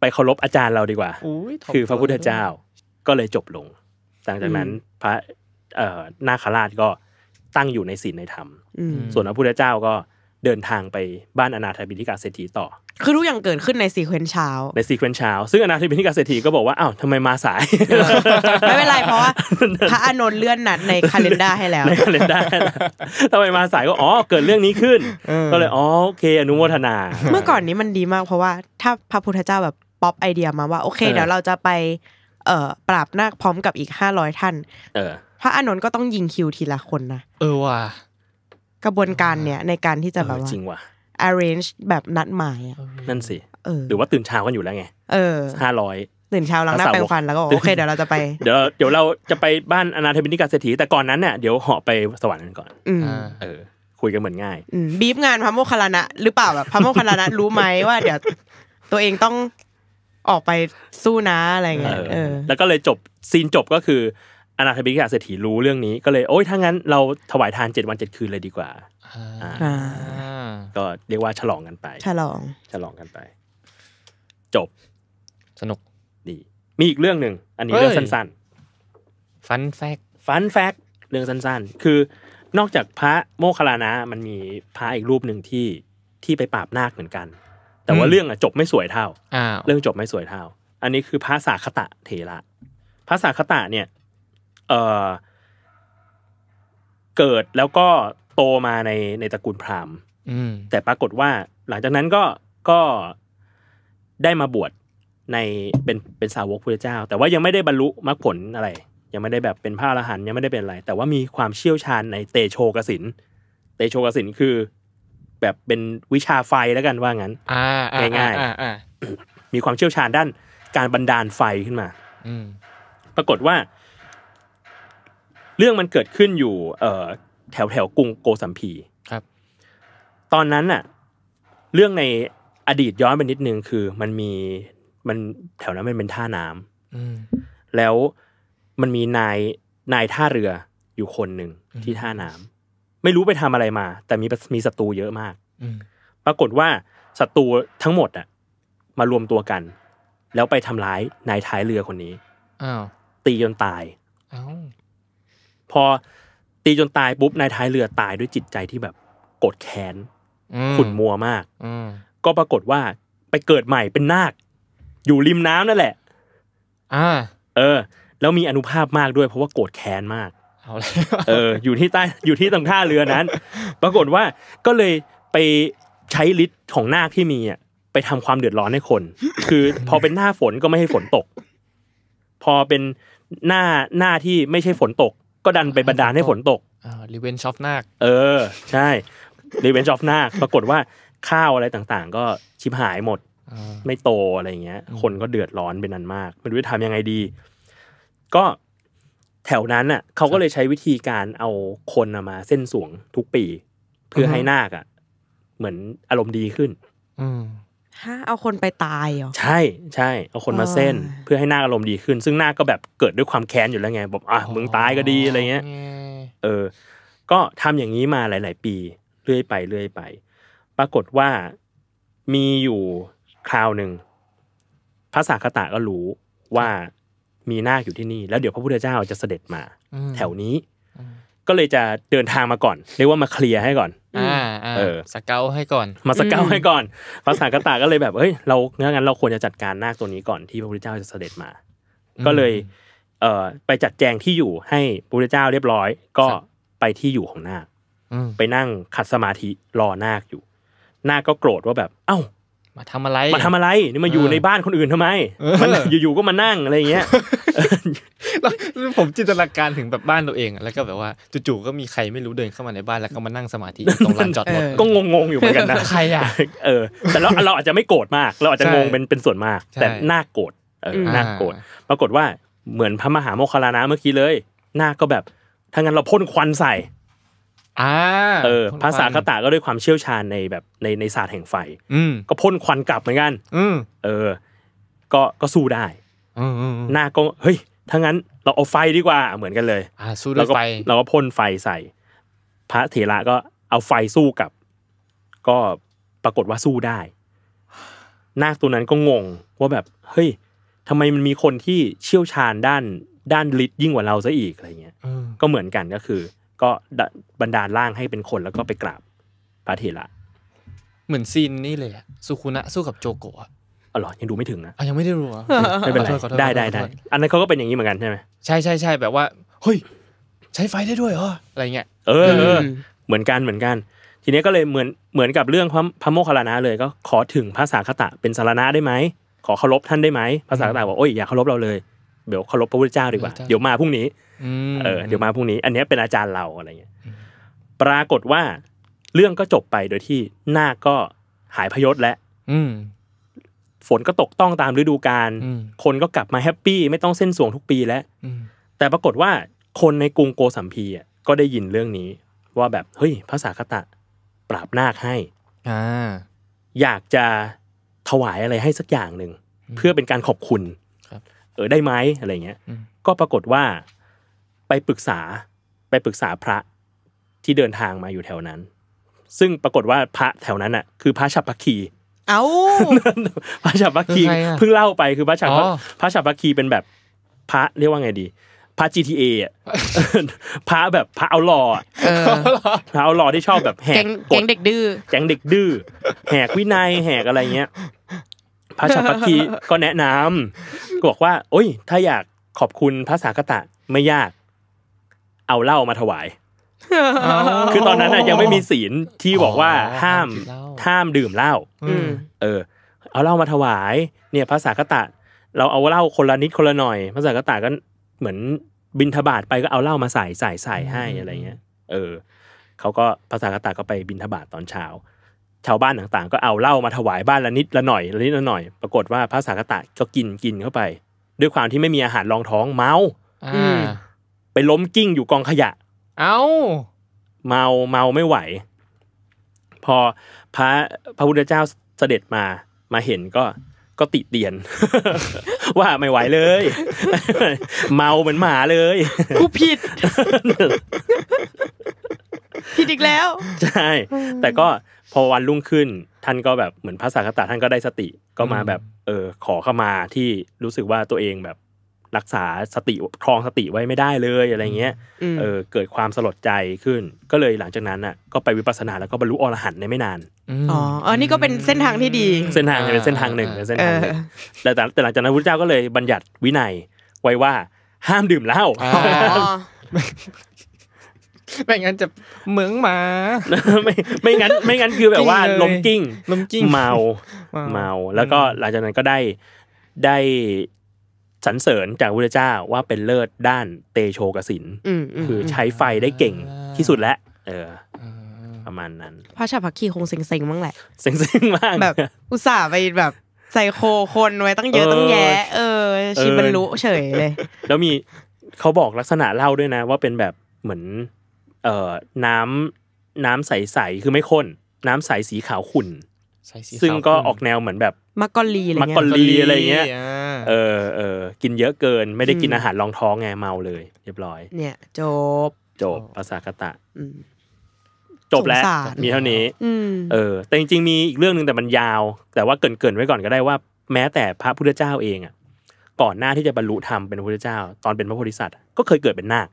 ไปเคารพอาจารย์เราดีกว่าคือพระพุทธเจ้าก็เลยจบลงหลังจากนั้นพระนาคราชก็ตั้งอยู่ในศีลในธรรมส่วนพระพุทธเจ้าก็เดินทางไปบ้านอนาถบินิกาเศรษฐีต่อ คือทุกอย่างเกิดขึ้นในซีเควนเช้าในซีเควนเช้าซึ่งอนาถบินิกาเศรษฐีก็บอกว่าอ้าวทำไมมาสาย ไม่เป็นไรเพราะว่าพระอานนท์เลื่อนนัดในคาล endar ให้แล้วในคาล endar ทำไมมาสายก็อ๋อเกิดเรื่องนี้ขึ้น ก็เลยอ๋อโอเค อนุโมทนา เมื่อก่อนนี้มันดีมากเพราะว่า ถ้าพระพุทธเจ้าแบบป๊อปไอเดียมาว่าโอเคเดี๋ยวเราจะไปเอ่อปราบนาคพร้อมกับอีกห้าร้อยท่านเออพระอนนนท์ก็ต้องยิงคิวทีละคนนะ เออว่ะกระบวนการเนี่ยในการที่จะแบบจริงว่ะ arrange แบบนัดหมายนั่นสิหรือว่าตื่นเช้ากันอยู่แล้วไงเออห้าร้อยตื่นเช้าล้างหน้าแปรงฟันแล้วก็โอเคเดี๋ยวเราจะไปเดี๋ยวเดี๋ยวเราจะไปบ้านอนาเทมินิกาเศรษฐีแต่ก่อนนั้นเนี่ยเดี๋ยวเหาะไปสวรรค์กันก่อนเออคุยกันเหมือนง่ายบีฟงานพระโมคคัลลานะหรือเปล่าแบบพระโมคคัลลานะรู้ไหมว่าเดี๋ยวตัวเองต้องออกไปสู้นะอะไรเงี้ยแล้วก็เลยจบซีนจบก็คืออนาถบิณฑิกาเศรษฐีรู้เรื่องนี้ก็เลยโอ้ยถ้างั้นเราถวายทานเจ็ดวันเจ็ดคืน เลยดีกว่าก็เรียกว่าฉลองกันไป ฉลองฉลองกันไป จบ สนุกดี มีอีกเรื่องหนึ่งอันนี้เรื่องสั้นๆ ฟันแฟกฟันแฟกเรื่องสั้น ๆ คือนอกจากพระโมคคัลลานะ มันมีพระอีกรูปหนึ่งที่ที่ไปปราบนาคเหมือนกัน แต่ว่าเรื่องอะจบไม่สวยเท่าเรื่องจบไม่สวยเท่า อันนี้คือพระสาคตะเถระพระสาคตะเนี่ยเเกิดแล้วก็โตมาในในตระกูลพราหมณ์แต่ปรากฏว่า หลังจากนั้นก็ก็ได้มาบวชในเป็นเป็นสาวกพระเจ้า แต่ว่ายังไม่ได้บรรลุมรรคผลอะไร ยังไม่ได้แบบเป็นพระอรหันต์ยังไม่ได้เป็นอะไร แต่ว่ามีความเชี่ยวชาญในเตโชกสินเตโชกสินคือแบบเป็นวิชาไฟแล้วกันว่างั้นง่ายๆมีความเชี่ยวชาญด้าน การบรรดาลไฟขึ้นมาปรากฏว่าเรื่องมันเกิดขึ้นอยู่เออแถวแถวกรุงโกสัมพีครับ ตอนนั้นน่ะ เรื่องในอดีตย้อนไปนิดนึงคือ มันมีมันแถวนั้นมันเป็นท่าน้ำ อืแล้วมันมีนายนายท่าเรืออยู่คนหนึ่งที่ท่าน้ำ ไม่รู้ไปทำอะไรมา แต่มีมีศัตรูเยอะมาก อืปรากฏว่าศัตรูทั้งหมด อ่ะ มารวมตัวกัน แล้วไปทำร้ายนายท้ายเรือคนนี้อ้าวตีจนตายพอตีจนตายปุ๊บนายท้ายเรือตายด้วยจิตใจที่แบบโกรธแค้นขุ่นมัวมากก็ปรากฏว่าไปเกิดใหม่เป็นนาคอยู่ริมน้ำนั่นแหละ อ่า เออ แล้วมีอนุภาพมากด้วย เพราะว่าโกรธแค้นมากเอาเออ อยู่ที่ใต้อยู่ที่ตรงท่าเรือนั้น ปรากฏว่าก็เลยไปใช้ฤทธิ์ของนาคที่มีอ่ะไปทำความเดือดร้อนให้คน คือ พอเป็นหน้าฝนก็ไม่ให้ฝนตก พอเป็นหน้าหน้าที่ไม่ใช่ฝนตกก็ดันไปบันดาลให้ฝนตกรีเวนช็อฟนาค เออ ใช่รีเวนช็อฟนาค ปรากฏว่าข้าวอะไรต่างๆก็ชิบหายหมดไม่โตอะไรเงี้ยคนก็เดือดร้อนเป็นนันมาก ไม่รู้จะทำยังไงดี ก็แถวนั้นน่ะเขาก็เลยใช้วิธีการเอาคนมาเส้นสวงทุกปี เพื่อให้นาคอ่ะ เหมือนอารมณ์ดีขึ้นฮะเอาคนไปตายเหรอใช่ใช่ เอาคนมาเส้น เพื่อให้หน้าอารมณ์ดีขึ้น ซึ่งหน้าก็แบบเกิดด้วยความแค้นอยู่แล้วไงแบบ อ่ะ มึงตายก็ดีอะไรเงี้ยเออ ก็ทำอย่างนี้มาหลาย ๆ ปี เรื่อยไปเรื่อยไป ปรากฏว่ามีอยู่คราวหนึ่งพระสากตะก็รู้ว่ามีนาคอยู่ที่นี่ แล้วเดี๋ยวพระพุทธเจ้าจะเสด็จมา แถวนี้ก็เลยจะเดินทางมาก่อนเรียกว่ามาเคลียร์ให้ก่อน อ่า เออสเกลให้ก่อน มาสเกลให้ก่อนภาษากตาก็เลยแบบเฮ้ย เรางั้นเราควรจะจัดการนาคตัวนี้ก่อนที่พระพุทธเจ้าจะเสด็จมา ก็เลย เอ่อไปจัดแจงที่อยู่ให้พระพุทธเจ้าเรียบร้อย ก็ไปที่อยู่ของนาคไปนั่งขัดสมาธิรอนาคอยู่นาคก็โกรธว่าแบบเอ้ามาทำอะไร มาทำอะไร นี่มาอยู่ในบ้านคนอื่นทำไมมันอยู่ๆ ก็มานั่งอะไรเงี้ยผมจินตนาการถึงแบบบ้านตัวเอง แล้วก็แบบว่าจู่ๆ ก็มีใครไม่รู้เดินเข้ามาในบ้านแล้วก็มานั่งสมาธิตรงลานจอดรถ ก็งงๆ อยู่เหมือนกันนะ ใครอ่ะเออ แต่เราเราอาจจะไม่โกรธมาก เราอาจจะงงเป็นเป็นส่วนมาก แต่หน้าโกรธหน้าโกรธ ปรากฏว่าเหมือนพระมหาโมคคลานะเมื่อกี้เลย หน้าก็แบบ ถ้างั้นเราพ่นควันใส่เออภาษาคาตาก็ด้วยความเชี่ยวชาญในแบบในในศาสตร์แห่งไฟก็พ่นควันกลับเหมือนกันเออ ก็ก็สู้ได้หน้าก็เฮ้ยถ้างั้น เราเอาไฟดีกว่าเหมือนกันเลยอ่าสู้ด้วยไฟเราก็พ่นไฟใส่ พระเถระก็เอาไฟสู้กับ ก็ปรากฏว่าสู้ได้นาคตัวนั้นก็งงว่าแบบเฮ้ยทำไมมันมีคนที่เชี่ยวชาญด้านด้านฤทธิ์ยิ่งกว่าเราซะอีกอะไรเงี้ยก็เหมือนกันก็คือก็บรรดาล่างให้เป็นคนแล้วก็ไปกราบพระเถระเหมือนซีนนี่เลยสุคุนะ สู้กับโจโกะอ๋อยังดูไม่ถึงนะยังไม่ได้รู้อ่ะไม่เป็นไรได้ได้ได้อันนั้นเขาก็เป็นอย่างนี้เหมือนกันใช่ไหมใช่ใช่ใช่แบบว่าเฮ้ย ใช้ไฟได้ด้วยเหรออะไรเงี้ยเออเหมือนกันเหมือนกัน ทีนี้ก็เลยเหมือนเหมือนกับเรื่องพระโมคคัลลานะเลย ก็ขอถึงพระสาคตะเป็นสารณะได้ไหมขอเคารพท่านได้ไหมพระสาคตะบอกโอ้ยอย่าเคารพเราเลย เดี๋ยวเคารพพระพุทธเจ้าดีกว่า เดี๋ยวมาพรุ่งนี้เออเดี๋ยวมาพรุ่งนี้ อันนี้เป็นอาจารย์เราอะไรเงี้ย ปรากฏว่า เรื่องก็จบไปโดยที่หน้าก็หายพยศแล้วฝนก็ตกต้องตามฤดูกาลคนก็กลับมาแฮปปี้ ไม่ต้องเส้นสวงทุกปีแล้วแต่ปรากฏว่า คนในกรุงโกสัมพีก็ได้ยินเรื่องนี้ ว่าแบบเฮ้ยภาษาคตะปราบนาคให้ออยากจะถวายอะไรให้สักอย่างหนึ่งเพื่อเป็นการขอบคุณเออได้ไหมอะไรเงี้ย ก็ปรากฏว่าไปปรึกษาไปปรึกษาพระที่เดินทางมาอยู่แถวนั้น ซึ่งปรากฏว่าพระแถวนั้นอ่ะ คือพระฉับพัคี เอ้าพระฉับพัคีเพิ่งเล่าไปคือพระฉับพระฉับพัคีเป็นแบบพระเรียกว่าไงดี พระ GTA อ่ะพระแบบพระเอาหล่อพระเอาหล่อที่ชอบแบบแหกแกงเด็กดื้อแกงเด็กดื้อแหกวินัยแหกอะไรเงี้ยพระฉับพกคีก็แนะนำบอกว่าโอ้ยถ้าอยากขอบคุณพระสากตะไม่ยากเอาเหล้ามาถวาย คือตอนนั้นยังไม่มีศีลที่บอกว่าห้ามห้ามดื่มเหล้าเออ เอาเหล้ามาถวาย เนี่ยภาษากตะเราเอาเหล้าคนละนิดคนละหน่อย ภาษากตะก็เหมือนบินทบาทไปก็เอาเหล้ามาใส่ใส่ใส่ให้อะไรเงี้ย เออเขาก็ภาษากตะก็ไปบินทบาทตอนเช้าชาวบ้านต่างๆก็เอาเหล้ามาถวายบ้านละนิดละหน่อยละนิดละหน่อยปรากฏว่าพระสากตะก็กินกินเข้าไป ด้วยความที่ไม่มีอาหารรองท้องเมาไปล้มกิ้งอยู่กองขยะ เอาเมา เมาไม่ไหว พอพระพระพุทธเจ้าเสด็จมา มาเห็นก็ ก็ติเตียน ว่าไม่ไหวเลย เมาเหมือนหมาเลย กูผิด ผิดอีกแล้ว ใช่ แต่ก็พอวันรุ่งขึ้น ท่านก็แบบเหมือนพระสัรฆตาท่านก็ได้สติ ก็มาแบบเออขอเข้ามาที่รู้สึกว่าตัวเองแบบรักษาสติครองสติไว้ไม่ได้เลยอะไรเงี้ยเออ เกิดความสลดใจขึ้น ก็เลยหลังจากนั้นอ่ะก็ไปวิปัสสนาแล้วก็บรรลุอรหันต์ในไม่นาน อ๋ออันนี้ก็เป็นเส้นทางที่ดี เส้นทางเป็นเส้นทางหนึ่งเป็นเส้นทางหนึ่งแต่ แต่หลังจากนั้นพระเจ้าก็เลยบัญญัติวินัยไว้ว่าห้ามดื่มเหล้าไม่งั้นจะเหมืองมา ไม่ไม่งั้นไม่งั้น คือแบบว่า ลมกิ้ง ลมกิ้งเมา เมา แล้วก็หลังจากนั้นก็ได้ได้สรรเสริญจากพระเจ้าว่าเป็นเลิศด้านเตโชกสินคือใช้ไฟได้เก่งที่สุดแล้วเออ ประมาณนั้น พระชาพักคีคงเซ็งๆมั้งแหละ เซ็งๆมากแบบ อุตส่าห์ไปแบบใส่โคคนไว้ตั้งเยอะตั้งแยะ เออชีบรรลุเฉยเลย แล้วมีเขาบอกลักษณะเล่าด้วยนะ ว่าเป็นแบบเหมือน เอ่อน้ำน้ำใสๆคือไม่ข้นน้ำใสสีขาวขุ่นซึ่งก็ออกแนวเหมือนแบบมักกลีอะไรเงี้ยมักกอลีอะไรเงี้ยเออเออกินเยอะเกิน ไม่ได้กินอาหารรองท้องไงเมาเลย เรียบร้อย เนี่ย จบ จบภาษากตะจบแล้ว มีเท่านี้เออแต่จริง ๆ มีอีกเรื่องหนึ่งแต่มันยาว แต่ว่าเกินเกินไว้ก่อนก็ได้ว่าแม้แต่พระพุทธเจ้าเองอ่ะ ก่อนหน้าที่จะบรรลุธรรมเป็นพระพุทธเจ้า ตอนเป็นพระโพธิสัตว์ก็เคยเกิดเป็นนาค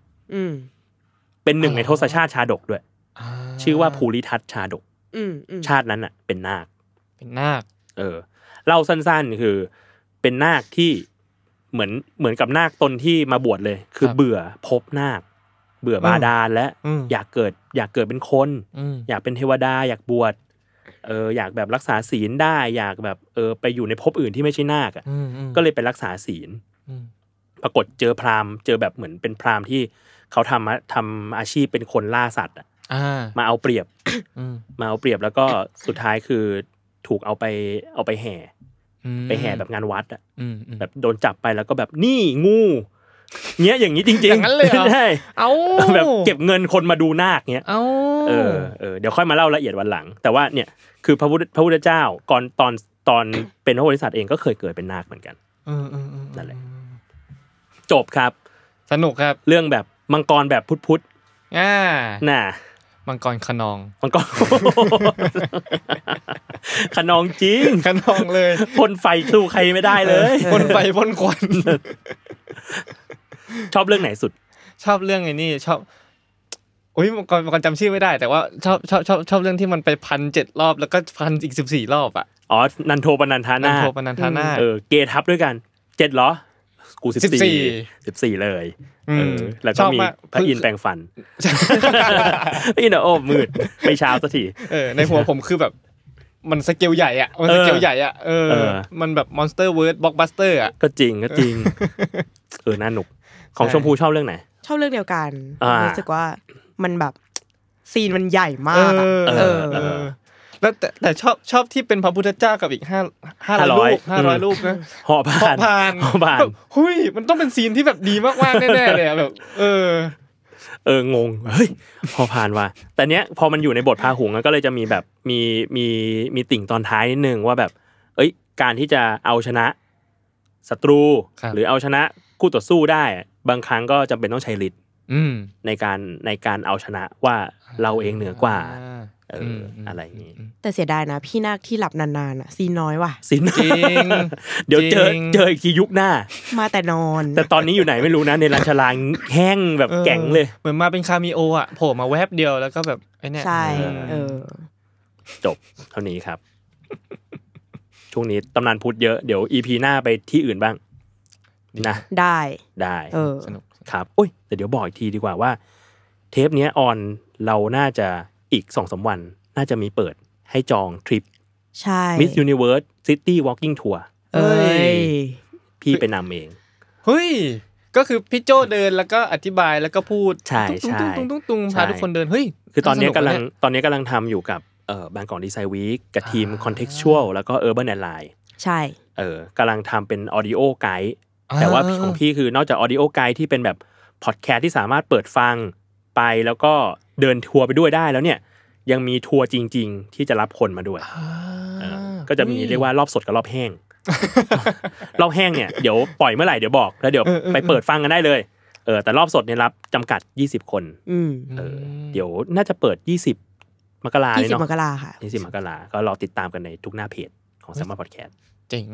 เป็นหนึ่งในทศชาติชาดกด้วยชื่อว่าภูริทัตชาดกชาตินั้นอ่ะ เป็นนาค เป็นนาค เออเล่าสั้นๆคือเป็นนาคที่เหมือนเหมือนกับนาคตนที่มาบวชเลย คือเบื่อพบนาค เบื่อบาดาลและอยากเกิด อยากเกิดเป็นคน อยากเป็นเทวดา อยากบวชเอออยากแบบรักษาศีลได้ อยากแบบเออไปอยู่ในภพอื่นที่ไม่ใช่นาคอ่ะก็เลยไปรักษาศีลปรากฏเจอพราหมณ์เจอแบบเหมือนเป็นพราหมณ์ที่เขาทำทำอาชีพเป็นคนล่าสัตว์อ่ะมาเอาเปรียบมาเอาเปรียบแล้วก็สุดท้ายคือถูกเอาไปเอาไปแห่ไปแห่แบบงานวัดอ่ะแบบโดนจับไปแล้วก็แบบนี่งู เงี้ยอย่างนี้จริงๆริงเลยใช่เอาแบบเก็บเงินคนมาดูนาคเงี้ยเออเออเดี๋ยวค่อยมาเล่าละเอียดวันหลัง แต่ว่าเนี่ยคือพระพุทธพระพุทธเจ้าก่อนตอนตอนเป็นพระโพธิสัตว์เองก็เคยเกิดเป็นนาคเหมือนกันนั่นแหละจบครับ สนุกครับ เรื่องแบบมังกรแบบพุทธพุทธอ่า น่ะมังกรขนองมังกรขนองจริง ขนองเลยพ่นไฟสู้ใครไม่ได้เลยพ่นไฟพ่นควันชอบเรื่องไหนสุด ชอบเรื่องไอ้นี่ ชอบโอ้ยมังกรมังกรจำชื่อไม่ได้แต่ว่าชอบชอบชอบชอบเรื่องที่มันไปพันเจ็ดรอบแล้วก็พันอีกสิบสี่รอบอ่ะอ๋อ นันโทปนันทานา นันโทปนันทานา เออเกทับด้วยกัน เจ็ดเหรอกูสิบสี่สิบสี่เลยแล้วก็มีพระอินแปลงฟันพระอินโอ้ มืดไม่เช้าสักทีในหัวผมคือแบบมันสเกลใหญ่อ่ะ มันสเกลใหญ่อ่ะเออมันแบบมอนสเตอร์เวิร์ดบล็อกบัสเตอร์อ่ะก็จริงก็จริงเออน่าหนุกของชมพูชอบเรื่องไหนชอบเรื่องเดียวกันรู้สึกว่ามันแบบซีนมันใหญ่มากเออแล้วแต่แต่ชอบชอบที่เป็นพระพุทธเจ้ากับอีกห้าห้าร้อยห้าร้อยรูปนะห่อผ่านห่อผ่านห่อผ่านเฮ้ย มันต้องเป็นซีนที่แบบดีมากๆ แน่ๆ เลยแบบเออ เอองงเฮ้ยหอผ่านว่ะแต่เนี้ย พอมันอยู่ในบทพาหุงก็เลยจะมีแบบมีมีมีติ่งตอนท้ายนิดนึงว่าแบบ เอ้ย การที่จะเอาชนะศัตรู หรือเอาชนะคู่ต่อสู้ได้ บางครั้งก็จำเป็นต้องใช้ฤทธิ์ในการในการเอาชนะว่าเราเองเหนือกว่าเอออะไรอย่างนี้ แต่เสียดายนะ พี่นาคที่หลับนานๆอ่ะซีน้อยว่ะซีนจริง เดี๋ยวเจอเจออีกทียุคหน้า มาแต่นอน แต่ตอนนี้อยู่ไหนไม่รู้นะ ในราชลางแห้งแบบแก่งเลย เหมือนมาเป็นคามิโออ่ะโผล่มาแวบเดียวแล้วก็แบบไอ้นี่ใช่เออ จบเท่านี้ครับ ช่วงนี้ตำนานพุทธเยอะ เดี๋ยวอีพีหน้าไปที่อื่นบ้างนะได้ได้สนุกครับโอ้ยแต่เดี๋ยวบอกอีกทีดีกว่าว่า เทปนี้ออนเราน่าจะอีกสองสวันน่าจะมีเปิดให้จองทริป ใช่ Miss Universe City Walking Tour เอ้ย พี่ไปนำเอง เฮ้ย ก็คือพี่โจเดินแล้วก็อธิบายแล้วก็พูดใช่ใช่ตุ้งตุ้งตุ้งพาทุกคนเดินเฮ้ยคือตอนนี้กำลัง ตอนนี้กำลังทำอยู่กับเออบางกอกดีไซน์วีคกับทีมคอนเท็กชวลแล้วก็เเออร์บิร์น a อนไลน์ใช่เออกำลังทำเป็นออดิโอไกด์แต่ว่าของพี่คือนอกจากออดิโอไกด์ที่เป็นแบบพอดแคสต์ที่สามารถเปิดฟังไปแล้วก็เดินทัวร์ไปด้วยได้แล้วเนี่ยยังมีทัวร์จริงๆ ที่จะรับคนมาด้วยก็จะมีเรียกว่ารอบสดกับรอบแห้ง รอบแห้งเนี่ยเดี๋ยวปล่อยเมื่อไหร่ เดี๋ยวบอกแล้วเดี๋ยวไปเปิดฟังกันได้เลย เออแต่รอบสดเนี่ยรับจำกัดยี่คนเออเดี๋ยวน่าจะเปิดยี่สิบมกราเยี่สิบมกราค่ะยี่สิบมกราก็รอติดตามกันในทุกหน้าเพจ ของสมาร์ทพอดแคสต์จริง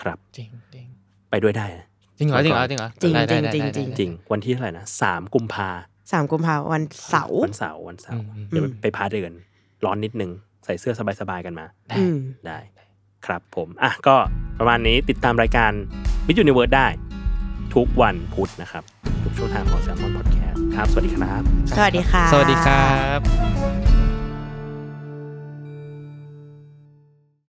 ครับจริงจริงไปด้วยได้ จริงเหรอจริงเหรอจริงเหรอจริงจริงจริงจริงวันที่เท่าไหร่นะสามกุมภาสามกุมภาวันเสาร์วันเสาร์วันเสาร์เดี๋ยวไปพาเดิน ร้อนนิดนึง ใส่เสื้อสบายๆกันมาได้ได้ครับผมอ่ะก็ประมาณนี้ติดตามรายการวิจูนิเวิร์ดได้ ทุกวันพุธนะครับทุกช่วงทางของแซมมอนพอดแคสต์ครับ สวัสดีครับ สวัสดีค่ะ สวัสดีครับ